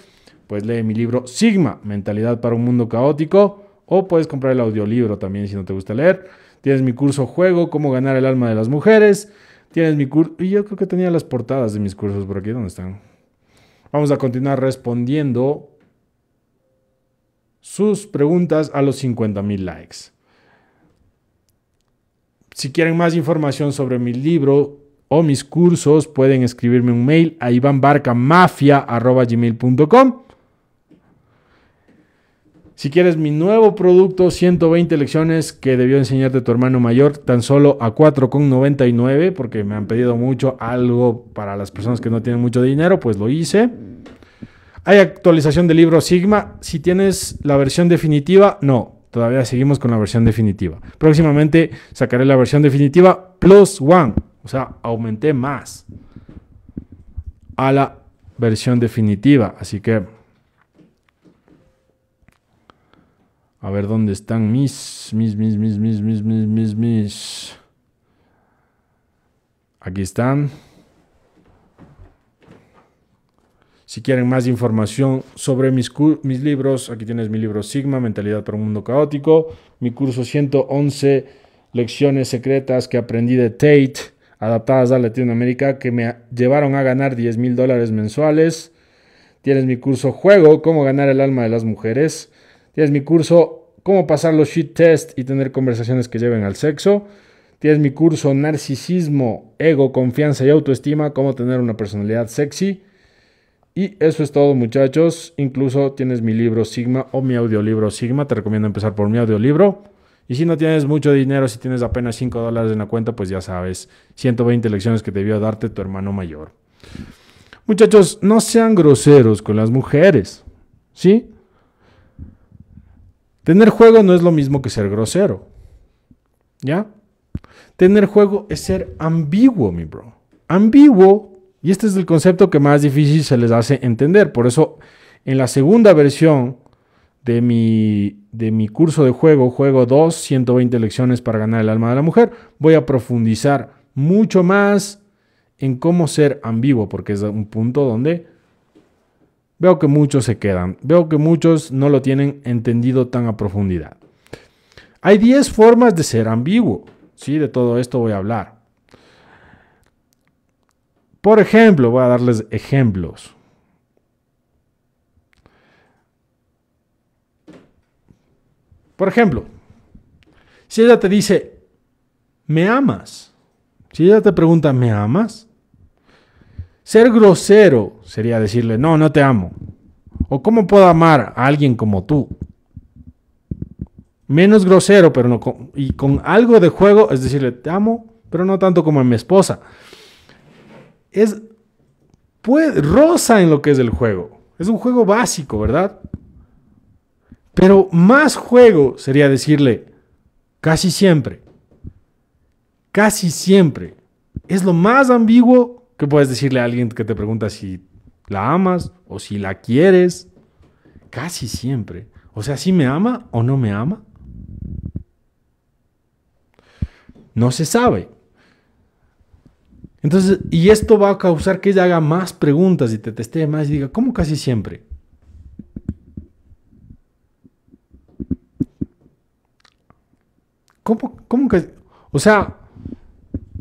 pues lee mi libro Sigma, Mentalidad para un Mundo Caótico, o puedes comprar el audiolibro también si no te gusta leer. Tienes mi curso Juego, Cómo ganar el alma de las mujeres. Tienes mi curso... Y yo creo que tenía las portadas de mis cursos por aquí. ¿Dónde están? Vamos a continuar respondiendo sus preguntas a los 50.000 likes. Si quieren más información sobre mi libro o mis cursos, pueden escribirme un mail a ivanbarcamafia.gmail.com. Si quieres mi nuevo producto, 120 lecciones que debió enseñarte tu hermano mayor, tan solo a 4,99, porque me han pedido mucho algo para las personas que no tienen mucho dinero, pues lo hice. Hay actualización del libro Sigma. Si tienes la versión definitiva, no. Todavía seguimos con la versión definitiva. Próximamente sacaré la versión definitiva plus one. O sea, aumenté más a la versión definitiva. Así que, a ver dónde están mis, mis, mis, mis, mis, mis, mis, mis, mis. Aquí están. Si quieren más información sobre mis, mis libros, aquí tienes mi libro Sigma, Mentalidad para un Mundo Caótico, mi curso 111 Lecciones Secretas que aprendí de Tate, adaptadas a Latinoamérica, que me llevaron a ganar 10 mil dólares mensuales. Tienes mi curso Juego, Cómo ganar el alma de las mujeres. Tienes mi curso Cómo pasar los shit test y tener conversaciones que lleven al sexo. Tienes mi curso Narcisismo, Ego, Confianza y Autoestima, Cómo tener una personalidad sexy. Y eso es todo muchachos. Incluso tienes mi libro Sigma o mi audiolibro Sigma. Te recomiendo empezar por mi audiolibro. Y si no tienes mucho dinero, si tienes apenas 5 dólares en la cuenta, pues ya sabes, 120 lecciones que te debió darte tu hermano mayor. Muchachos, no sean groseros con las mujeres. ¿Sí? Tener juego no es lo mismo que ser grosero. ¿Ya? Tener juego es ser ambiguo, mi bro. Ambiguo y este es el concepto que más difícil se les hace entender. Por eso, en la segunda versión de mi, de mi curso de juego, Juego 2, 120 lecciones para ganar el alma de la mujer, voy a profundizar mucho más en cómo ser ambiguo, porque es un punto donde veo que muchos se quedan, veo que muchos no lo tienen entendido tan a profundidad. Hay 10 formas de ser ambiguo, ¿sí? De todo esto voy a hablar. Por ejemplo, voy a darles ejemplos. Por ejemplo, si ella te dice, ¿me amas? Si ella te pregunta, ¿me amas? Ser grosero sería decirle, no, no te amo. ¿O cómo puedo amar a alguien como tú? Menos grosero, pero no y con algo de juego, es decirle, te amo, pero no tanto como a mi esposa es rosa en lo que es el juego. Es un juego básico, ¿verdad? Pero más juego sería decirle casi siempre. Casi siempre. Es lo más ambiguo que puedes decirle a alguien que te pregunta si la amas o si la quieres. Casi siempre. O sea, si me ama o no me ama. No se sabe. Entonces, y esto va a causar que ella haga más preguntas y te testee más y diga, ¿cómo casi siempre? ¿Cómo, O sea,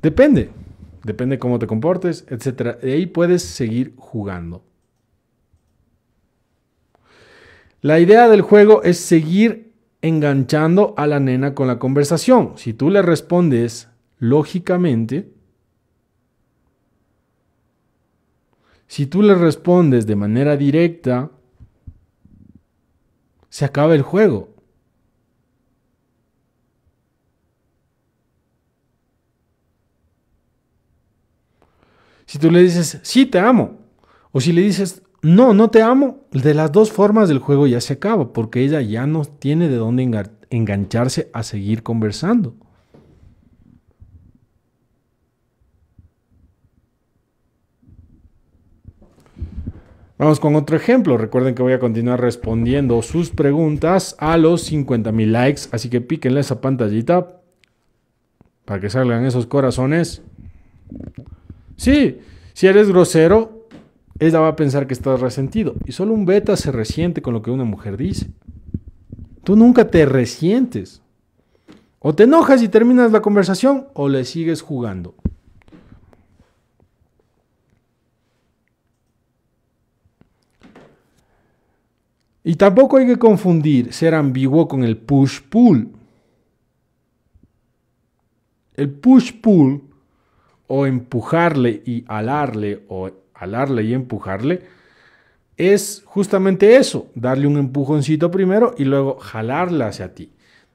depende. Depende cómo te comportes, etc. De ahí puedes seguir jugando. La idea del juego es seguir enganchando a la nena con la conversación. Si tú le respondes lógicamente, Si tú le respondes de manera directa, se acaba el juego. Si tú le dices, sí, te amo, o si le dices, no, no te amo, de las dos formas del juego ya se acaba, porque ella ya no tiene de dónde engancharse a seguir conversando. Vamos con otro ejemplo. Recuerden que voy a continuar respondiendo sus preguntas a los 50.000 mil likes. Así que píquenle esa pantallita para que salgan esos corazones. Sí, si eres grosero, ella va a pensar que estás resentido. Y solo un beta se resiente con lo que una mujer dice. Tú nunca te resientes. O te enojas y terminas la conversación o le sigues jugando. Y tampoco hay que confundir ser ambiguo con el push-pull. El push-pull o empujarle y alarle o alarle y empujarle es justamente eso, darle un empujoncito primero y luego jalarla hacia ti.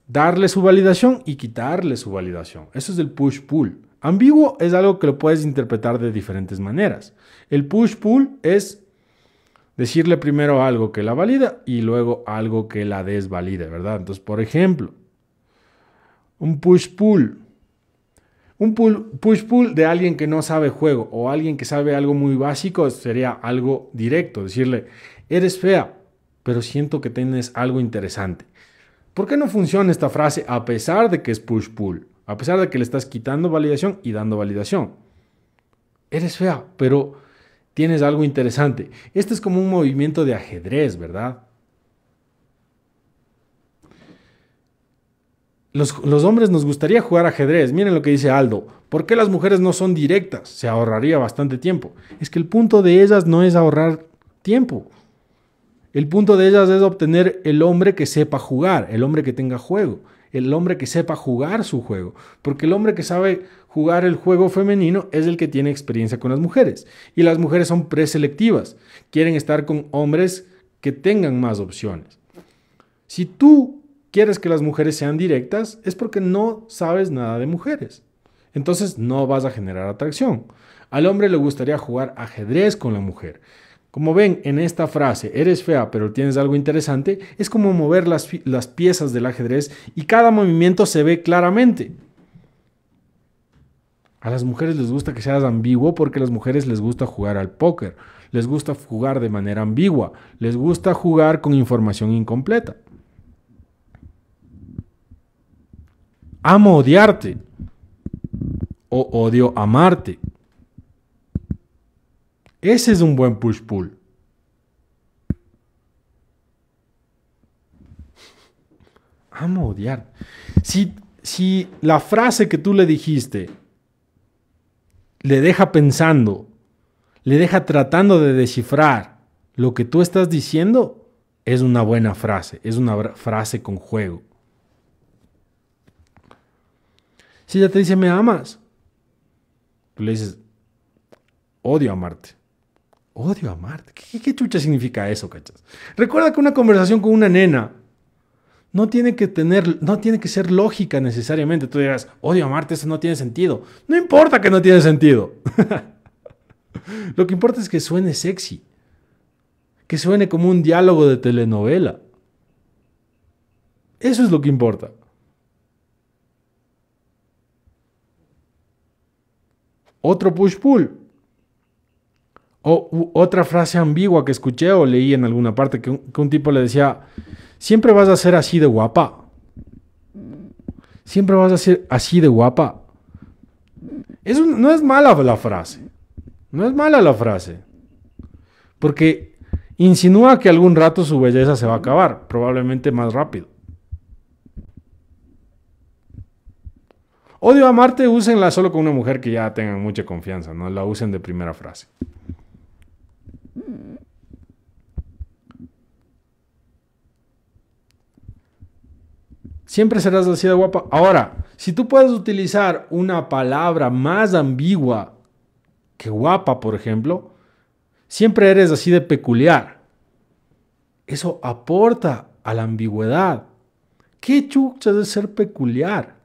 Darle su validación y quitarle su validación. Eso es el push-pull. Ambiguo es algo que lo puedes interpretar de diferentes maneras. El push-pull es decirle primero algo que la valida y luego algo que la desvalide, ¿verdad? Entonces, por ejemplo, un push-pull. Un push-pull de alguien que no sabe juego o alguien que sabe algo muy básico sería algo directo, decirle, eres fea, pero siento que tienes algo interesante. ¿Por qué no funciona esta frase a pesar de que es push-pull? A pesar de que le estás quitando validación y dando validación. Eres fea, pero tienes algo interesante. Este es como un movimiento de ajedrez, ¿verdad? Los, hombres nos gustaría jugar ajedrez. Miren lo que dice Aldo. ¿Por qué las mujeres no son directas? Se ahorraría bastante tiempo. Es que el punto de ellas no es ahorrar tiempo. El punto de ellas es obtener el hombre que sepa jugar, el hombre que tenga juego, el hombre que sepa jugar su juego. Porque el hombre que sabe jugar el juego femenino es el que tiene experiencia con las mujeres. Y las mujeres son preselectivas, quieren estar con hombres que tengan más opciones. Si tú quieres que las mujeres sean directas, es porque no sabes nada de mujeres. Entonces no vas a generar atracción. Al hombre le gustaría jugar ajedrez con la mujer. Como ven en esta frase, eres fea pero tienes algo interesante, es como mover las, piezas del ajedrez y cada movimiento se ve claramente. A las mujeres les gusta que seas ambiguo porque a las mujeres les gusta jugar al póker, les gusta jugar de manera ambigua, les gusta jugar con información incompleta. Amo odiarte o odio amarte. Ese es un buen push-pull. Amo odiar. Si, si la frase que tú le dijiste le deja pensando, le deja tratando de descifrar lo que tú estás diciendo, es una buena frase, es una frase con juego. Si ella te dice, me amas, tú le dices, odio amarte. Odio amarte. ¿Qué, qué, chucha significa eso, cachas? Recuerda que una conversación con una nena no tiene que tener, no tiene que ser lógica necesariamente. Tú digas odio a Marte, eso no tiene sentido. No importa que no tiene sentido. [laughs] Lo que importa es que suene sexy. Que suene como un diálogo de telenovela. Eso es lo que importa. Otro push-pull. O, otra frase ambigua que escuché o leí en alguna parte, que un, tipo le decía, siempre vas a ser así de guapa. Siempre vas a ser así de guapa. no es mala la frase. No es mala la frase. Porque insinúa que algún rato su belleza se va a acabar, probablemente más rápido. Odio a Marte úsenla solo con una mujer que ya tengan mucha confianza, no la usen de primera frase. Siempre serás así de guapa. Ahora, si tú puedes utilizar una palabra más ambigua que guapa, por ejemplo, siempre eres así de peculiar. Eso aporta a la ambigüedad. ¿Qué chucha de ser peculiar?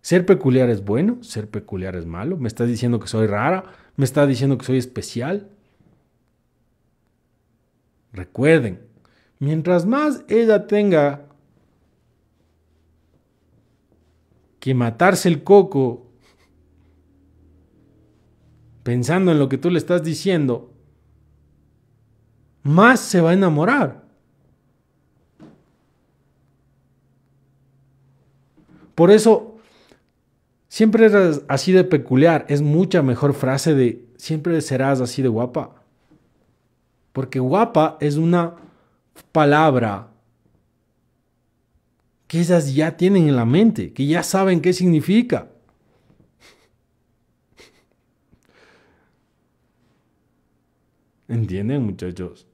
¿Ser peculiar es bueno? ¿Ser peculiar es malo? ¿Me estás diciendo que soy rara? me está diciendo que soy especial. Recuerden, mientras más ella tenga que matarse el coco pensando en lo que tú le estás diciendo, más se va a enamorar. Por eso Siempre eras así de peculiar. Es mucha mejor frase de siempre serás así de guapa. Porque guapa es una palabra que esas ya tienen en la mente, que ya saben qué significa. ¿Entienden, muchachos?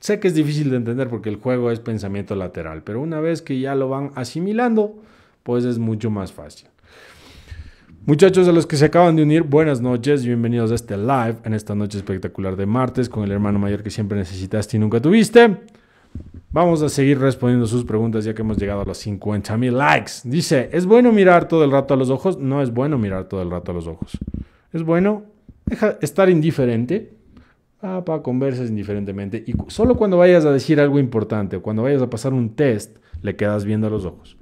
Sé que es difícil de entender porque el juego es pensamiento lateral, pero una vez que ya lo van asimilando, pues es mucho más fácil. Muchachos a los que se acaban de unir, buenas noches, y bienvenidos a este live en esta noche espectacular de martes con el hermano mayor que siempre necesitaste y nunca tuviste. Vamos a seguir respondiendo sus preguntas ya que hemos llegado a los 50 mil likes. Dice, ¿es bueno mirar todo el rato a los ojos? No es bueno mirar todo el rato a los ojos. Es bueno estar indiferente. para ah, pa, conversas indiferentemente. Y solo cuando vayas a decir algo importante o cuando vayas a pasar un test, le quedas viendo a los ojos.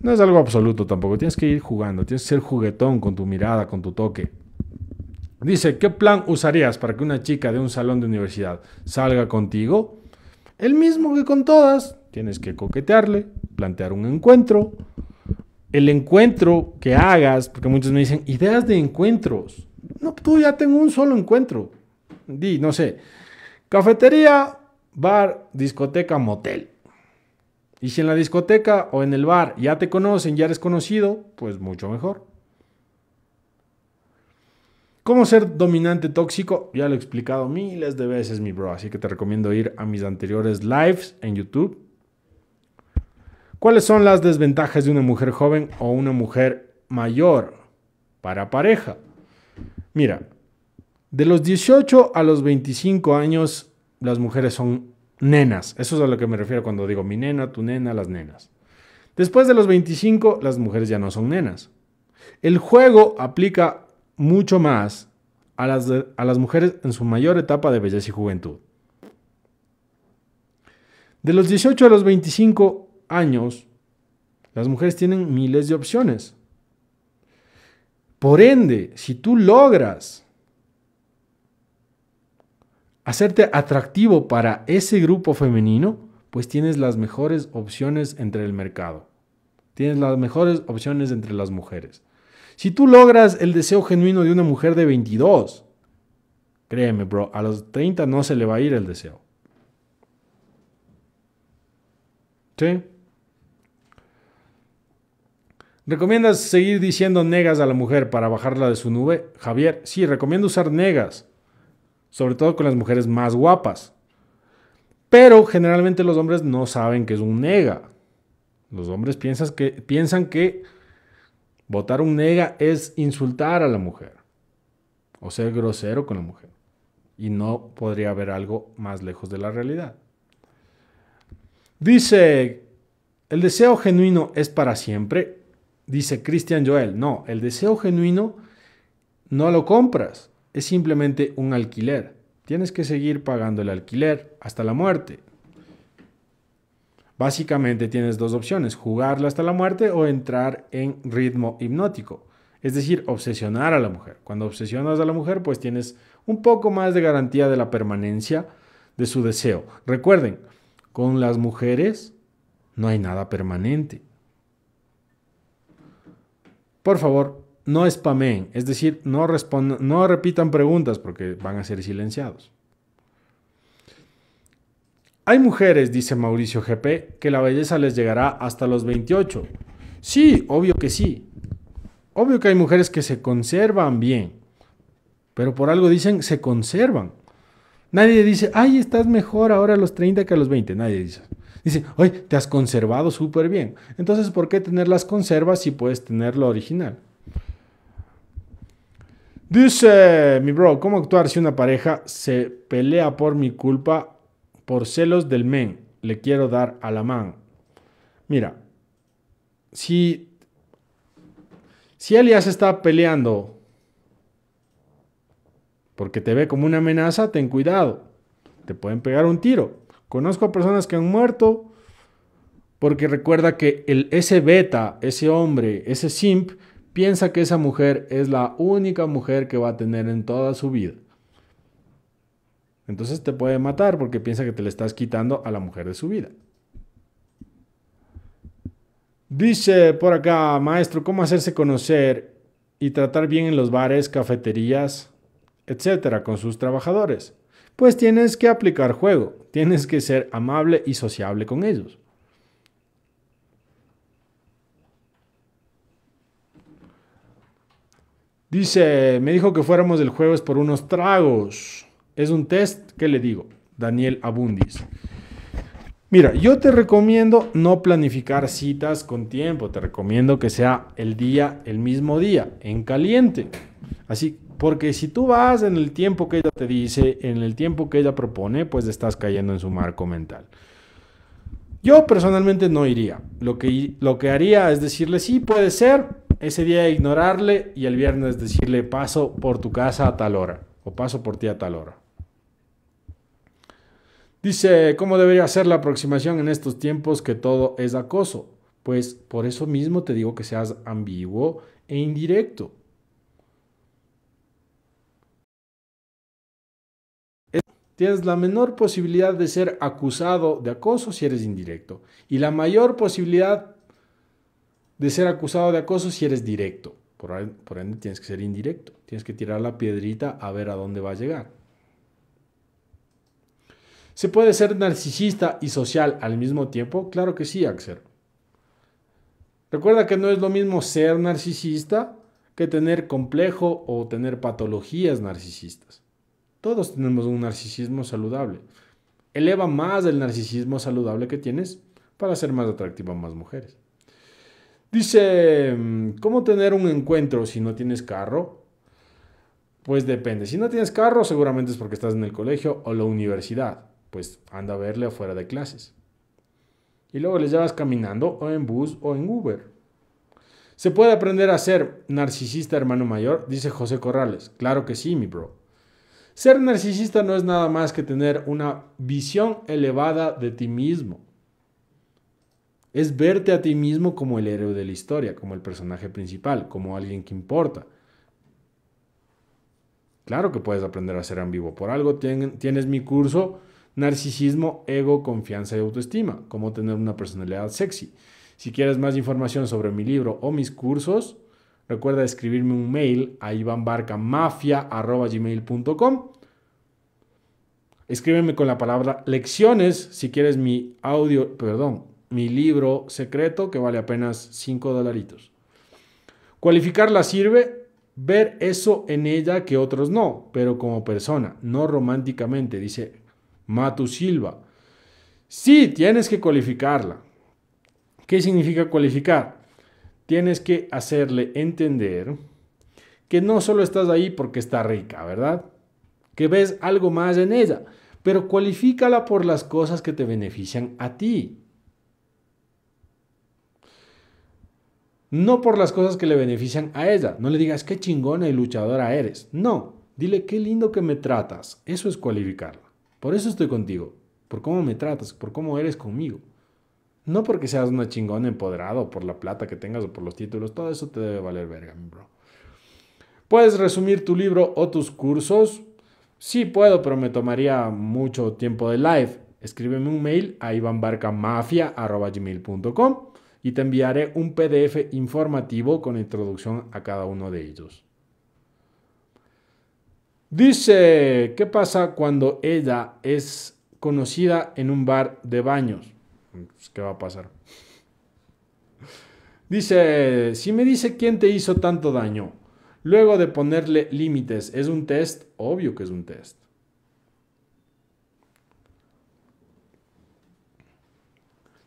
No es algo absoluto tampoco, tienes que ir jugando, tienes que ser juguetón con tu mirada, con tu toque. Dice, ¿qué plan usarías para que una chica de un salón de universidad salga contigo? El mismo que con todas. Tienes que coquetearle, plantear un encuentro. El encuentro que hagas, porque muchos me dicen, ideas de encuentros. No, tú ya tengo un solo encuentro. Di, no sé, cafetería, bar, discoteca, motel. Y si en la discoteca o en el bar ya te conocen, ya eres conocido, pues mucho mejor. ¿Cómo ser dominante tóxico? Ya lo he explicado miles de veces, mi bro, así que te recomiendo ir a mis anteriores lives en YouTube. ¿Cuáles son las desventajas de una mujer joven o una mujer mayor para pareja? Mira, de los 18 a los 25 años, las mujeres son nenas. Eso es a lo que me refiero cuando digo mi nena, tu nena, las nenas. Después de los 25, las mujeres ya no son nenas. El juego aplica mucho más a las, a las mujeres en su mayor etapa de belleza y juventud. De los 18 a los 25 años, las mujeres tienen miles de opciones. Por ende, si tú logras hacerte atractivo para ese grupo femenino, pues tienes las mejores opciones entre el mercado. Tienes las mejores opciones entre las mujeres. Si tú logras el deseo genuino de una mujer de 22, créeme, bro, a los 30 no se le va a ir el deseo. ¿Sí? ¿Recomiendas seguir diciendo negas a la mujer para bajarla de su nube? Javier, sí, recomiendo usar negas sobre todo con las mujeres más guapas. Pero generalmente los hombres no saben que es un nega. Los hombres piensan que, piensan que votar un nega es insultar a la mujer o ser grosero con la mujer. Y no podría haber algo más lejos de la realidad. Dice, el deseo genuino es para siempre. Dice Christian Joel, no, el deseo genuino no lo compras es simplemente un alquiler. Tienes que seguir pagando el alquiler hasta la muerte. Básicamente tienes dos opciones, jugarla hasta la muerte o entrar en ritmo hipnótico. Es decir, obsesionar a la mujer. Cuando obsesionas a la mujer, pues tienes un poco más de garantía de la permanencia de su deseo. Recuerden, con las mujeres no hay nada permanente. Por favor, no spamen, es decir, no, no repitan preguntas porque van a ser silenciados. Hay mujeres, dice Mauricio GP, que la belleza les llegará hasta los 28. Sí, obvio que sí. Obvio que hay mujeres que se conservan bien, pero por algo dicen se conservan. Nadie dice, ay, estás mejor ahora a los 30 que a los 20. Nadie dice. Dice, oye, te has conservado súper bien. Entonces, ¿por qué tener las conservas si puedes tener lo original? Dice mi bro, ¿cómo actuar si una pareja se pelea por mi culpa, por celos del men? Le quiero dar a la man. Mira, si, si él está peleando porque te ve como una amenaza, ten cuidado. Te pueden pegar un tiro. Conozco a personas que han muerto porque recuerda que el, ese beta, ese hombre, ese simp, piensa que esa mujer es la única mujer que va a tener en toda su vida. Entonces te puede matar porque piensa que te le estás quitando a la mujer de su vida. Dice por acá, maestro, ¿cómo hacerse conocer y tratar bien en los bares, cafeterías, etcétera, con sus trabajadores? Pues tienes que aplicar juego, tienes que ser amable y sociable con ellos. Dice, me dijo que fuéramos el jueves por unos tragos. Es un test, ¿qué le digo? Daniel Abundis. Mira, yo te recomiendo no planificar citas con tiempo, te recomiendo que sea el día, el mismo día, en caliente. Así, porque si tú vas en el tiempo que ella te dice, en el tiempo que ella propone, pues estás cayendo en su marco mental. Yo personalmente no iría. Lo que, lo que haría es decirle, sí, puede ser, ese día ignorarle y el viernes decirle, paso por tu casa a tal hora o paso por ti a tal hora. Dice, ¿cómo debería ser la aproximación en estos tiempos que todo es acoso? Pues por eso mismo te digo que seas ambiguo e indirecto. tienes la menor posibilidad de ser acusado de acoso si eres indirecto y la mayor posibilidad de ser acusado de acoso si eres directo. Por, ende, tienes que ser indirecto. Tienes que tirar la piedrita a ver a dónde va a llegar. ¿Se puede ser narcisista y social al mismo tiempo? Claro que sí, Axel. Recuerda que no es lo mismo ser narcisista que tener complejo o tener patologías narcisistas. Todos tenemos un narcisismo saludable. Eleva más el narcisismo saludable que tienes para ser más atractivo a más mujeres. Dice, mm, ¿cómo tener un encuentro si no tienes carro? Pues depende. Si no tienes carro, seguramente es porque estás en el colegio o la universidad. Pues anda a verle afuera de clases. Y luego les llevas caminando o en bus o en Uber. Se puede aprender a ser narcisista hermano mayor, dice José Corrales. Claro que sí, mi bro. Ser narcisista no es nada más que tener una visión elevada de ti mismo. Es verte a ti mismo como el héroe de la historia, como el personaje principal, como alguien que importa. Claro que puedes aprender a ser ambivo. Por algo tienes mi curso Narcisismo, Ego, Confianza y Autoestima, cómo tener una personalidad sexy. Si quieres más información sobre mi libro o mis cursos, Recuerda escribirme un mail a ivanbarcamafia.gmail.com. Escríbeme con la palabra lecciones si quieres mi audio, perdón, mi libro secreto que vale apenas 5 dolaritos. Cualificarla sirve ver eso en ella que otros no, pero como persona, no románticamente, dice Matu Silva. Sí, tienes que cualificarla. ¿Qué significa cualificar? tienes que hacerle entender que no solo estás ahí porque está rica, ¿verdad? Que ves algo más en ella, pero cualifícala por las cosas que te benefician a ti. No por las cosas que le benefician a ella. No le digas qué chingona y luchadora eres. No, dile qué lindo que me tratas. Eso es cualificarla. Por eso estoy contigo. Por cómo me tratas, por cómo eres conmigo. No porque seas una chingona empoderado por la plata que tengas o por los títulos, todo eso te debe valer verga, mi bro. ¿Puedes resumir tu libro o tus cursos? Sí puedo, pero me tomaría mucho tiempo de live. Escríbeme un mail a ivanbarcamafia.com y te enviaré un PDF informativo con introducción a cada uno de ellos. Dice, ¿qué pasa cuando ella es conocida en un bar de baños? Pues, ¿qué va a pasar? Dice, si me dice quién te hizo tanto daño, luego de ponerle límites, ¿es un test? Obvio que es un test.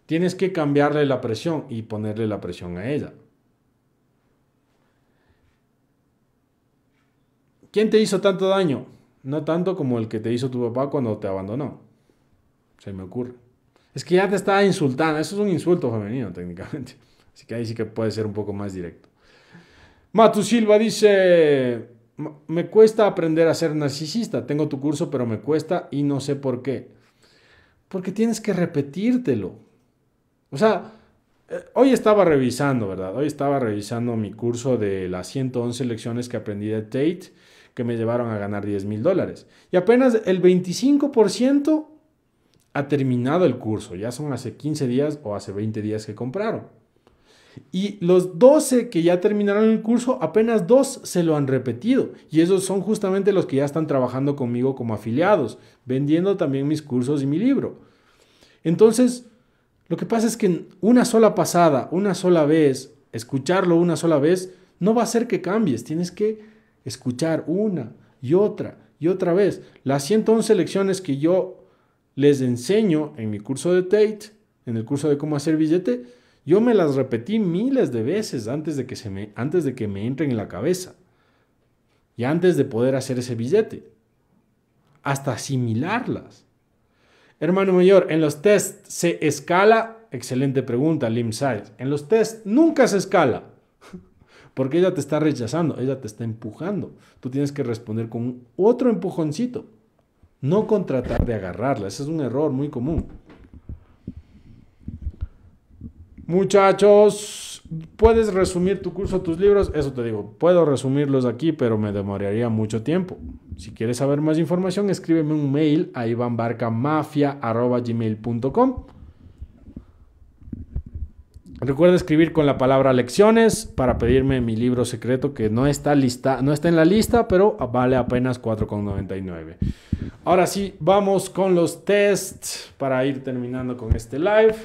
Tienes que cambiarle la presión y ponerle la presión a ella. ¿Quién te hizo tanto daño? No tanto como el que te hizo tu papá cuando te abandonó. Se me ocurre. Es que ya te estaba insultando. Eso es un insulto femenino, técnicamente. Así que ahí sí que puede ser un poco más directo. Matu Silva dice: Me cuesta aprender a ser narcisista. Tengo tu curso, pero me cuesta y no sé por qué. Porque tienes que repetírtelo. O sea, eh, hoy estaba revisando, ¿verdad? Hoy estaba revisando mi curso de las 111 lecciones que aprendí de Tate que me llevaron a ganar 10 mil dólares. Y apenas el 25% ha terminado el curso, ya son hace 15 días o hace 20 días que compraron. Y los 12 que ya terminaron el curso, apenas dos se lo han repetido. Y esos son justamente los que ya están trabajando conmigo como afiliados, vendiendo también mis cursos y mi libro. Entonces, lo que pasa es que una sola pasada, una sola vez, escucharlo una sola vez, no va a hacer que cambies. Tienes que escuchar una y otra y otra vez. Las 111 lecciones que yo les enseño en mi curso de Tate, en el curso de cómo hacer billete, yo me las repetí miles de veces antes de que, se me, antes de que me entren en la cabeza y antes de poder hacer ese billete, hasta asimilarlas. Hermano mayor, en los tests se escala, excelente pregunta, Lim Saez. En los tests nunca se escala, [laughs] porque ella te está rechazando, ella te está empujando. Tú tienes que responder con otro empujoncito. No contratar de agarrarla. Ese es un error muy común. Muchachos, ¿puedes resumir tu curso, tus libros? Eso te digo, puedo resumirlos aquí, pero me demoraría mucho tiempo. Si quieres saber más información, escríbeme un mail a ivanbarcamafia.gmail.com Recuerda escribir con la palabra lecciones para pedirme mi libro secreto que no está lista, no está en la lista, pero vale apenas 4,99. Ahora sí, vamos con los tests para ir terminando con este live.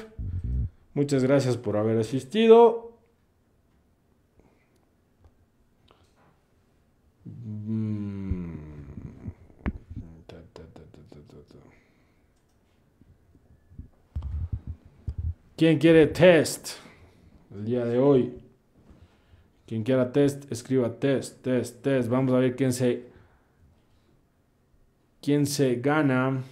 Muchas gracias por haber asistido. ¿Quién quiere test? el día de hoy. Quien quiera test, escriba test, test, test. Vamos a ver quién se, quién se gana.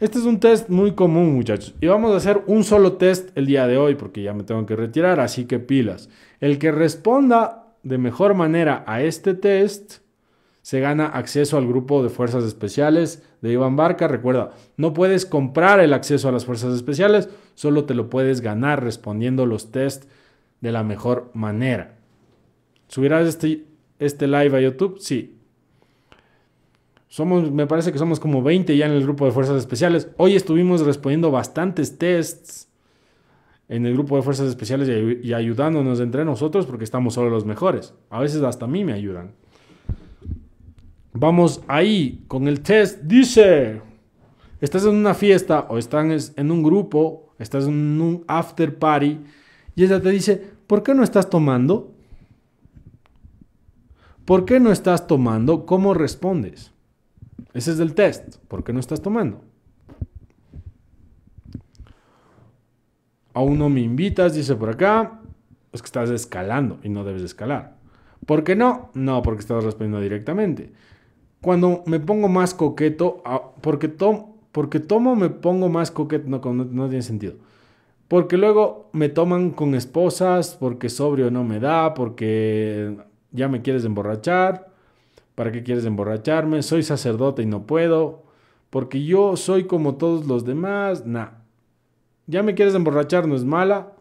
Este es un test muy común, muchachos. Y vamos a hacer un solo test el día de hoy porque ya me tengo que retirar, así que pilas. El que responda de mejor manera a este test se gana acceso al grupo de fuerzas especiales de Iván Barca. Recuerda, no puedes comprar el acceso a las fuerzas especiales, solo te lo puedes ganar respondiendo los test de la mejor manera. ¿Subirás este, este live a YouTube? Sí. Somos, me parece que somos como 20 ya en el grupo de fuerzas especiales. Hoy estuvimos respondiendo bastantes tests en el grupo de fuerzas especiales y, y ayudándonos entre nosotros porque estamos solo los mejores. A veces hasta a mí me ayudan. Vamos ahí con el test. Dice, estás en una fiesta o estás en un grupo, estás en un after party y ella te dice, ¿por qué no estás tomando? ¿Por qué no estás tomando? ¿Cómo respondes? Ese es el test. ¿Por qué no estás tomando? Aún no me invitas, dice por acá. Es que estás escalando y no debes escalar. ¿Por qué no? No, porque estás respondiendo directamente cuando me pongo más coqueto, ah, porque, tomo, porque tomo me pongo más coqueto, no, no, tiene sentido. Porque luego me toman con esposas, porque sobrio no me da, porque ya me quieres emborrachar, ¿para qué quieres emborracharme? Soy sacerdote y no puedo, porque yo soy como todos los demás, nah. Ya me quieres emborrachar, no es mala,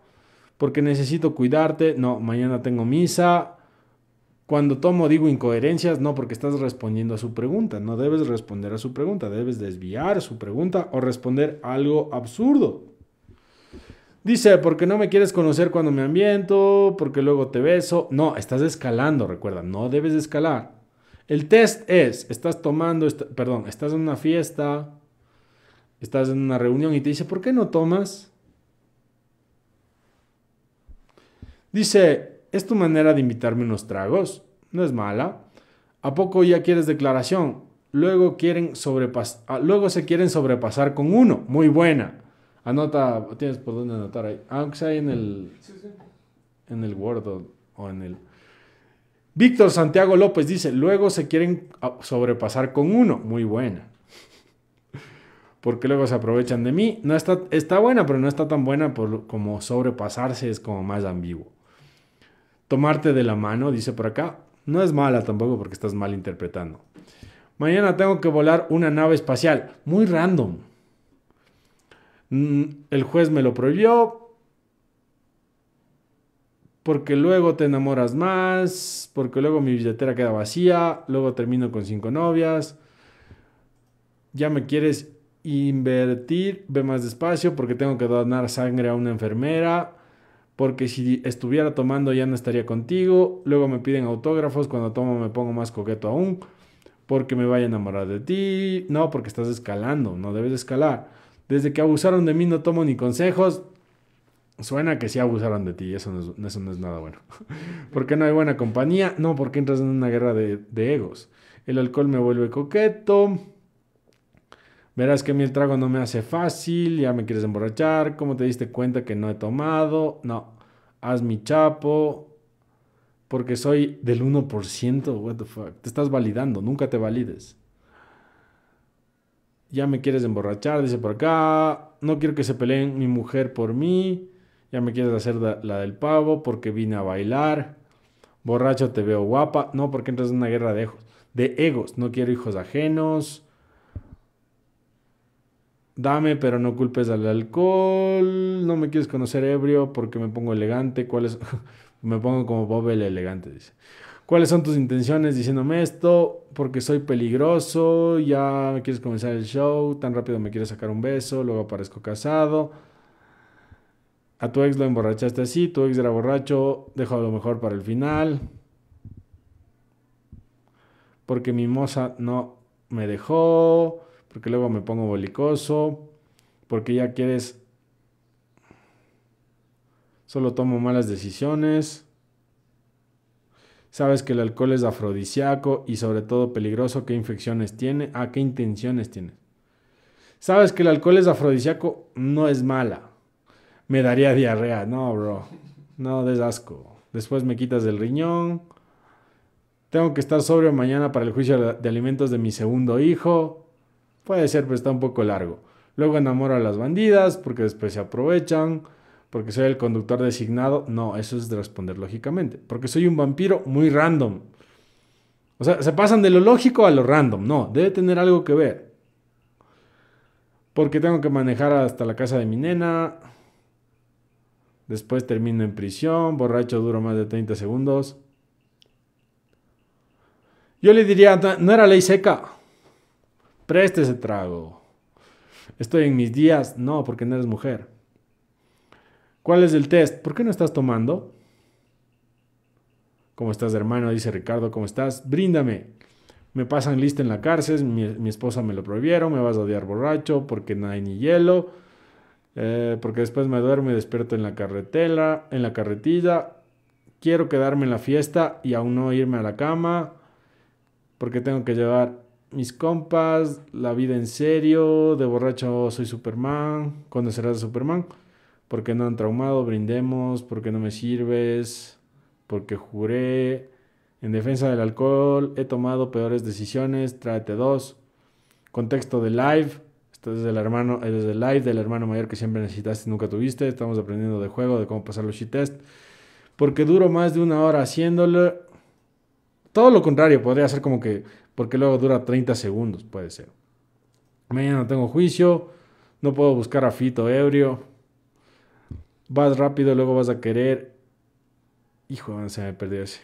porque necesito cuidarte, no, mañana tengo misa, cuando tomo digo incoherencias, no porque estás respondiendo a su pregunta, no debes responder a su pregunta, debes desviar su pregunta o responder algo absurdo. Dice, porque no me quieres conocer cuando me ambiento, porque luego te beso. No, estás escalando, recuerda, no debes escalar. El test es, estás tomando, perdón, estás en una fiesta, estás en una reunión y te dice, ¿por qué no tomas? Dice, ¿Es tu manera de invitarme unos tragos? No es mala. ¿A poco ya quieres declaración? Luego, quieren ah, luego se quieren sobrepasar con uno. Muy buena. Anota, tienes por dónde anotar ahí. Aunque sea en el, en el Word o, en el... Víctor Santiago López dice, luego se quieren ah, sobrepasar con uno. Muy buena. Porque luego se aprovechan de mí. No está, está buena, pero no está tan buena por, como sobrepasarse es como más ambiguo. Tomarte de la mano, dice por acá, no es mala tampoco porque estás mal interpretando. Mañana tengo que volar una nave espacial. Muy random. Mm, el juez me lo prohibió. Porque luego te enamoras más. Porque luego mi billetera queda vacía. Luego termino con cinco novias. Ya me quieres invertir. Ve más despacio porque tengo que donar sangre a una enfermera porque si estuviera tomando ya no estaría contigo, luego me piden autógrafos, cuando tomo me pongo más coqueto aún, porque me vaya a enamorar de ti, no, porque estás escalando, no debes escalar. Desde que abusaron de mí no tomo ni consejos, Suena que sí abusaron de ti, eso no es, nada bueno. [laughs] porque no hay buena compañía? No, porque entras en una guerra de egos. El alcohol me vuelve coqueto. Verás que a mí el trago no me hace fácil, ya me quieres emborrachar, ¿cómo te diste cuenta que no he tomado? No, haz mi chapo, porque soy del 1%, what the fuck, te estás validando, nunca te valides. Ya me quieres emborrachar, dice por acá, no quiero que se peleen mi mujer por mí, ya me quieres hacer la, del pavo porque vine a bailar, borracho te veo guapa, no, porque entras en una guerra de, egos. de egos, no quiero hijos ajenos Dame, pero no culpes al alcohol. No me quieres conocer ebrio porque me pongo elegante. ¿Cuáles? [laughs] me pongo como Bob el elegante, dice. ¿Cuáles son tus intenciones diciéndome esto? Porque soy peligroso. Ya me quieres comenzar el show. Tan rápido me quieres sacar un beso. Luego aparezco casado. A tu ex lo emborrachaste así. Tu ex era borracho. a lo mejor para el final. Porque mi moza no me dejó porque luego me pongo bolicoso, porque ya quieres... Solo tomo malas decisiones. Sabes que el alcohol es afrodisíaco y sobre todo peligroso. ¿Qué infecciones tiene? ¿A ah, qué intenciones tiene? Sabes que el alcohol es afrodisíaco, no es mala. Me daría diarrea. No, bro. No des asco. Después me quitas del riñón. Tengo que estar sobrio mañana para el juicio de alimentos de mi segundo hijo. Puede ser, pero está un poco largo. Luego enamoro a las bandidas porque después se aprovechan, porque soy el conductor designado. No, eso es de responder lógicamente. Porque soy un vampiro muy random. O sea, se pasan de lo lógico a lo random. No, debe tener algo que ver. Porque tengo que manejar hasta la casa de mi nena. Después termino en prisión. Borracho duro más de 30 segundos. Yo le diría, no era ley seca preste ese trago. Estoy en mis días, no, porque no eres mujer. ¿Cuál es el test? ¿Por qué no estás tomando? ¿Cómo estás, hermano? Dice Ricardo, ¿cómo estás? Bríndame. Me pasan lista en la cárcel, mi, esposa me lo prohibieron, me vas a odiar borracho porque no hay ni hielo, eh, porque después me duermo y despierto en la carretela, en la carretilla, quiero quedarme en la fiesta y aún no irme a la cama porque tengo que llevar mis compas, La vida en serio, De borracho soy Superman, ¿cuándo serás Superman, Porque no han traumado, Brindemos, Porque no me sirves, Porque juré, En defensa del alcohol, He tomado peores decisiones, Tráete dos, Contexto de live, esto es del hermano, live del hermano mayor que siempre necesitaste y nunca tuviste, estamos aprendiendo de juego, de cómo pasar los shit test, Porque duro más de una hora haciéndolo, todo lo contrario, podría ser como que porque luego dura 30 segundos, puede ser. Mañana tengo juicio, no puedo buscar a Fito ebrio. Vas rápido, luego vas a querer. Hijo, se me perdió ese.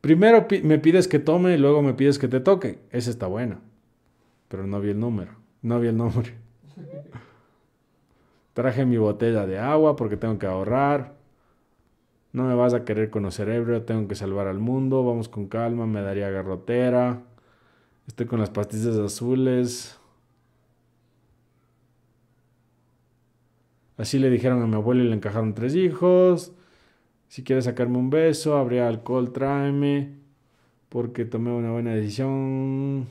Primero me pides que tome, y luego me pides que te toque. Esa está bueno. Pero no vi el número. No vi el nombre. [laughs] Traje mi botella de agua porque tengo que ahorrar. No me vas a querer conocer ebrio, tengo que salvar al mundo, vamos con calma, me daría garrotera. Estoy con las pastillas azules. Así le dijeron a mi abuelo y le encajaron tres hijos. Si quieres sacarme un beso, habría alcohol, tráeme. Porque tomé una buena decisión.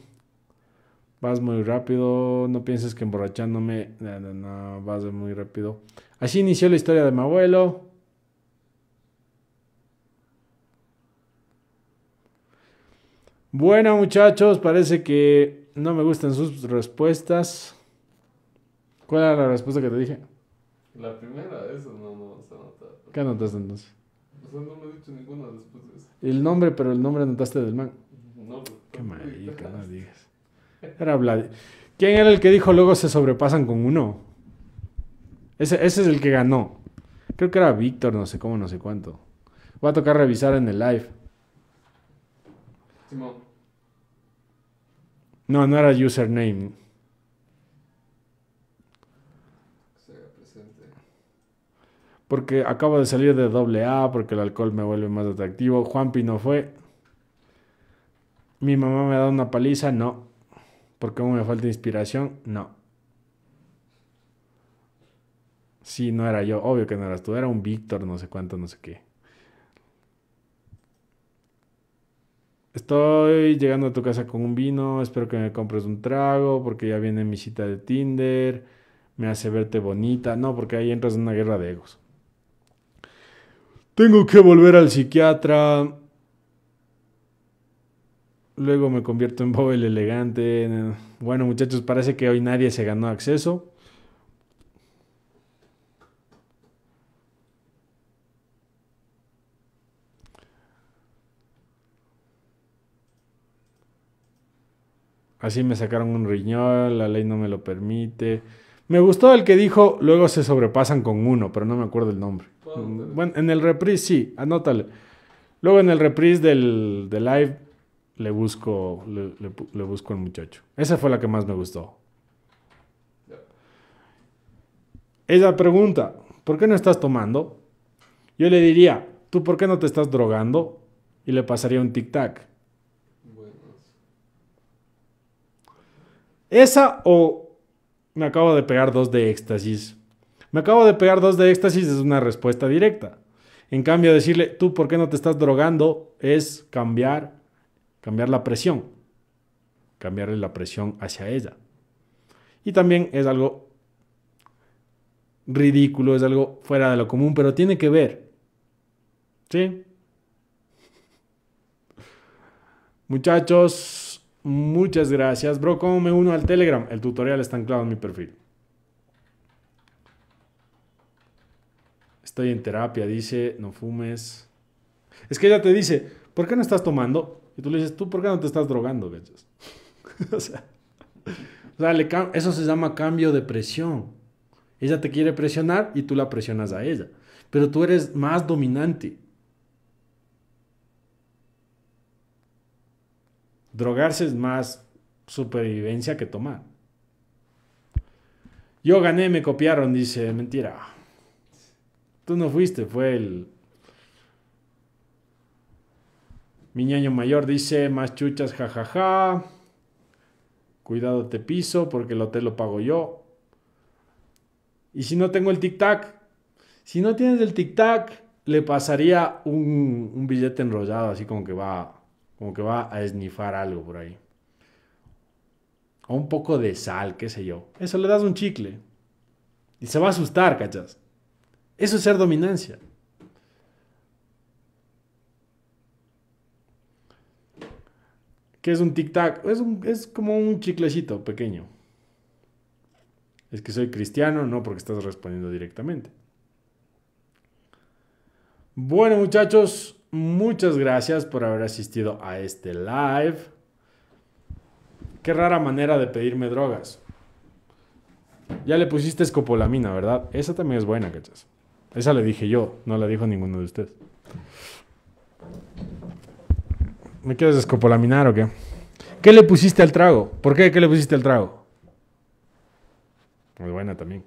Vas muy rápido, no pienses que emborrachándome. vas muy rápido. Así inició la historia de mi abuelo. Bueno, muchachos, parece que no me gustan sus respuestas. ¿Cuál era la respuesta que te dije? La primera, eso no, no se ¿Qué anotaste entonces? O sea, no me he dicho ninguna después de eso. El nombre, pero el nombre anotaste del man. No, pues, Qué marica, no digas. Era Vlad. ¿Quién era el que dijo luego se sobrepasan con uno? Ese, ese es el que ganó. Creo que era Víctor, no sé cómo, no sé cuánto. Voy a tocar revisar en el live. No, no era username. Porque acabo de salir de AA A, porque el alcohol me vuelve más atractivo. Juanpi no fue. Mi mamá me ha dado una paliza, no. Porque aún me falta inspiración, no. Sí, no era yo. Obvio que no eras tú. Era un Víctor, no sé cuánto, no sé qué. Estoy llegando a tu casa con un vino, espero que me compres un trago porque ya viene mi cita de Tinder, me hace verte bonita, no, porque ahí entras en una guerra de egos. Tengo que volver al psiquiatra. Luego me convierto en Bob el elegante. Bueno, muchachos, parece que hoy nadie se ganó acceso. Así me sacaron un riñón, la ley no me lo permite. Me gustó el que dijo, luego se sobrepasan con uno, pero no me acuerdo el nombre. Bueno, en el reprise sí, anótale. Luego en el reprise del, live le busco, le, le busco al muchacho. Esa fue la que más me gustó. Ella pregunta, ¿por qué no estás tomando? Yo le diría, ¿tú por qué no te estás drogando? Y le pasaría un tic-tac. Esa o me acabo de pegar dos de éxtasis. Me acabo de pegar dos de éxtasis es una respuesta directa. En cambio, decirle, tú, ¿por qué no te estás drogando? Es cambiar, cambiar la presión. Cambiarle la presión hacia ella. Y también es algo ridículo, es algo fuera de lo común, pero tiene que ver. ¿Sí? Muchachos, Muchas gracias, bro. ¿Cómo me uno al Telegram? El tutorial está anclado en mi perfil. Estoy en terapia, dice, no fumes. Es que ella te dice, ¿por qué no estás tomando? Y tú le dices, ¿tú por qué no te estás drogando, [laughs] eso se llama cambio de presión. Ella te quiere presionar y tú la presionas a ella. Pero tú eres más dominante. Drogarse es más supervivencia que tomar. Yo gané, me copiaron, dice, mentira. Tú no fuiste, fue el... Mi ñaño mayor dice, más chuchas, jajaja. Cuidado, te piso porque el hotel lo pago yo. Y si no tengo el tic-tac, si no tienes el tic-tac, le pasaría un, un billete enrollado, así como que va como que va a esnifar algo por ahí. O un poco de sal, qué sé yo. Eso le das un chicle. Y se va a asustar, cachas. Eso es ser dominancia. ¿Qué es un tic-tac? Es, es como un chiclecito pequeño. Es que soy cristiano, no porque estás respondiendo directamente. Bueno, muchachos, Muchas gracias por haber asistido a este live. Qué rara manera de pedirme drogas. Ya le pusiste escopolamina, ¿verdad? Esa también es buena, cachas. Esa le dije yo, no la dijo ninguno de ustedes. ¿Me quieres escopolaminar o qué? ¿Qué le pusiste al trago? ¿Por qué? ¿Qué le pusiste al trago? Muy buena también.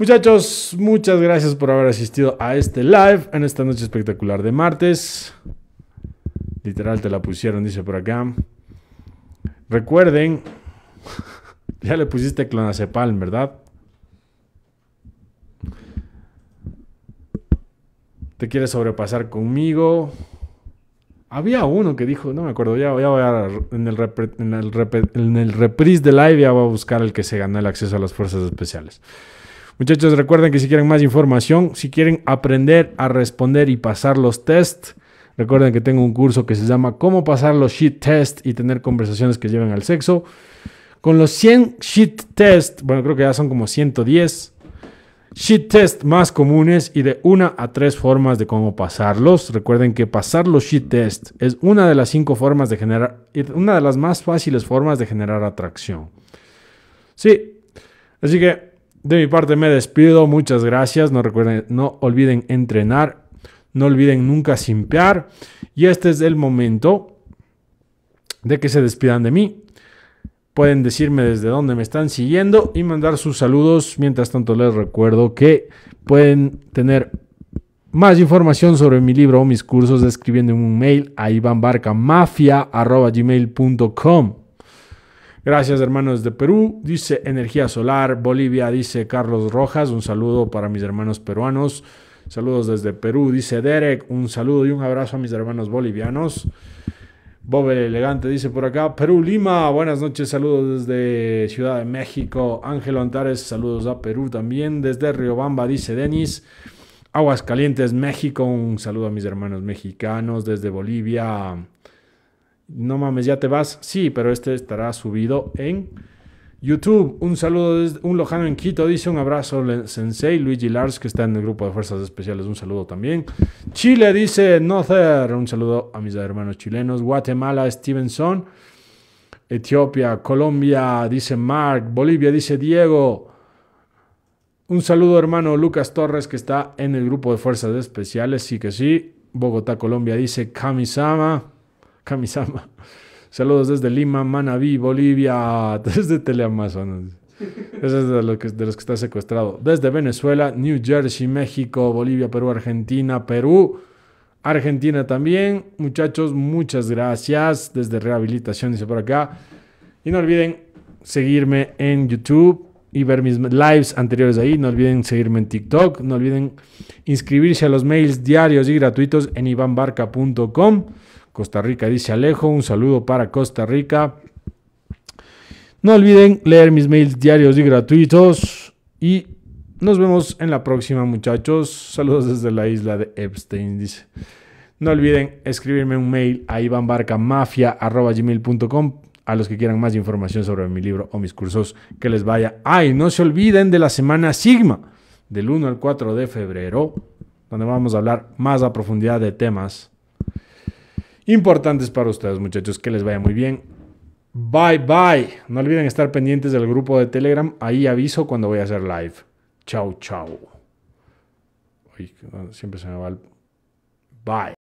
Muchachos, muchas gracias por haber asistido a este live en esta noche espectacular de martes. Literal te la pusieron, dice por acá. Recuerden, [laughs] ya le pusiste cepal ¿verdad? Te quieres sobrepasar conmigo. Había uno que dijo, no me acuerdo, ya, voy a en el, reprise de live ya voy a buscar el que se ganó el acceso a las fuerzas especiales. Muchachos, recuerden que si quieren más información, si quieren aprender a responder y pasar los test, recuerden que tengo un curso que se llama Cómo pasar los shit Test y tener conversaciones que lleven al sexo. Con los 100 shit test, bueno, creo que ya son como 110 shit test más comunes y de una a tres formas de cómo pasarlos. Recuerden que pasar los shit test es una de las cinco formas de generar, una de las más fáciles formas de generar atracción. Sí, así que de mi parte me despido, muchas gracias, no, recuerden, no olviden entrenar, no olviden nunca simpear y este es el momento de que se despidan de mí. Pueden decirme desde dónde me están siguiendo y mandar sus saludos. Mientras tanto les recuerdo que pueden tener más información sobre mi libro o mis cursos escribiendo un mail a ivanbarcamafia.gmail.com. Gracias hermanos de Perú, dice Energía Solar, Bolivia, dice Carlos Rojas, un saludo para mis hermanos peruanos, saludos desde Perú, dice Derek, un saludo y un abrazo a mis hermanos bolivianos. Bob Elegante dice por acá, Perú Lima, buenas noches, saludos desde Ciudad de México, Ángel Antares, saludos a Perú también, desde Riobamba, dice Denis, Aguascalientes, México, un saludo a mis hermanos mexicanos, desde Bolivia, no mames, ya te vas. Sí, pero este estará subido en YouTube. Un saludo desde un lojano en Quito. Dice un abrazo, Sensei Luigi Lars, que está en el grupo de Fuerzas Especiales. Un saludo también. Chile dice Nozer. Un saludo a mis hermanos chilenos. Guatemala, Stevenson. Etiopía, Colombia, dice Mark. Bolivia, dice Diego. Un saludo, hermano Lucas Torres, que está en el grupo de Fuerzas Especiales. Sí que sí. Bogotá, Colombia, dice Kamisama. Camisama. [laughs] Saludos desde Lima, Manabí, Bolivia, [laughs] desde Teleamazonas. Ese es de, de los que está secuestrado. Desde Venezuela, New Jersey, México, Bolivia, Perú, Argentina, Perú. Argentina también. Muchachos, muchas gracias. Desde Rehabilitación, dice por acá. Y no olviden seguirme en YouTube y ver mis lives anteriores ahí. No olviden seguirme en TikTok. No olviden inscribirse a los mails diarios y gratuitos en ivanbarca.com. Costa Rica, dice Alejo. Un saludo para Costa Rica. No olviden leer mis mails diarios y gratuitos. Y nos vemos en la próxima, muchachos. Saludos desde la isla de Epstein, dice. No olviden escribirme un mail a ivanbarcamafia.com a los que quieran más información sobre mi libro o mis cursos, que les vaya. ¡Ay! no se olviden de la semana Sigma, del 1 al 4 de febrero, donde vamos a hablar más a profundidad de temas importantes para ustedes, muchachos. Que les vaya muy bien. Bye bye. No olviden estar pendientes del grupo de Telegram. Ahí aviso cuando voy a hacer live. Chau, chau. siempre se me va el... Bye.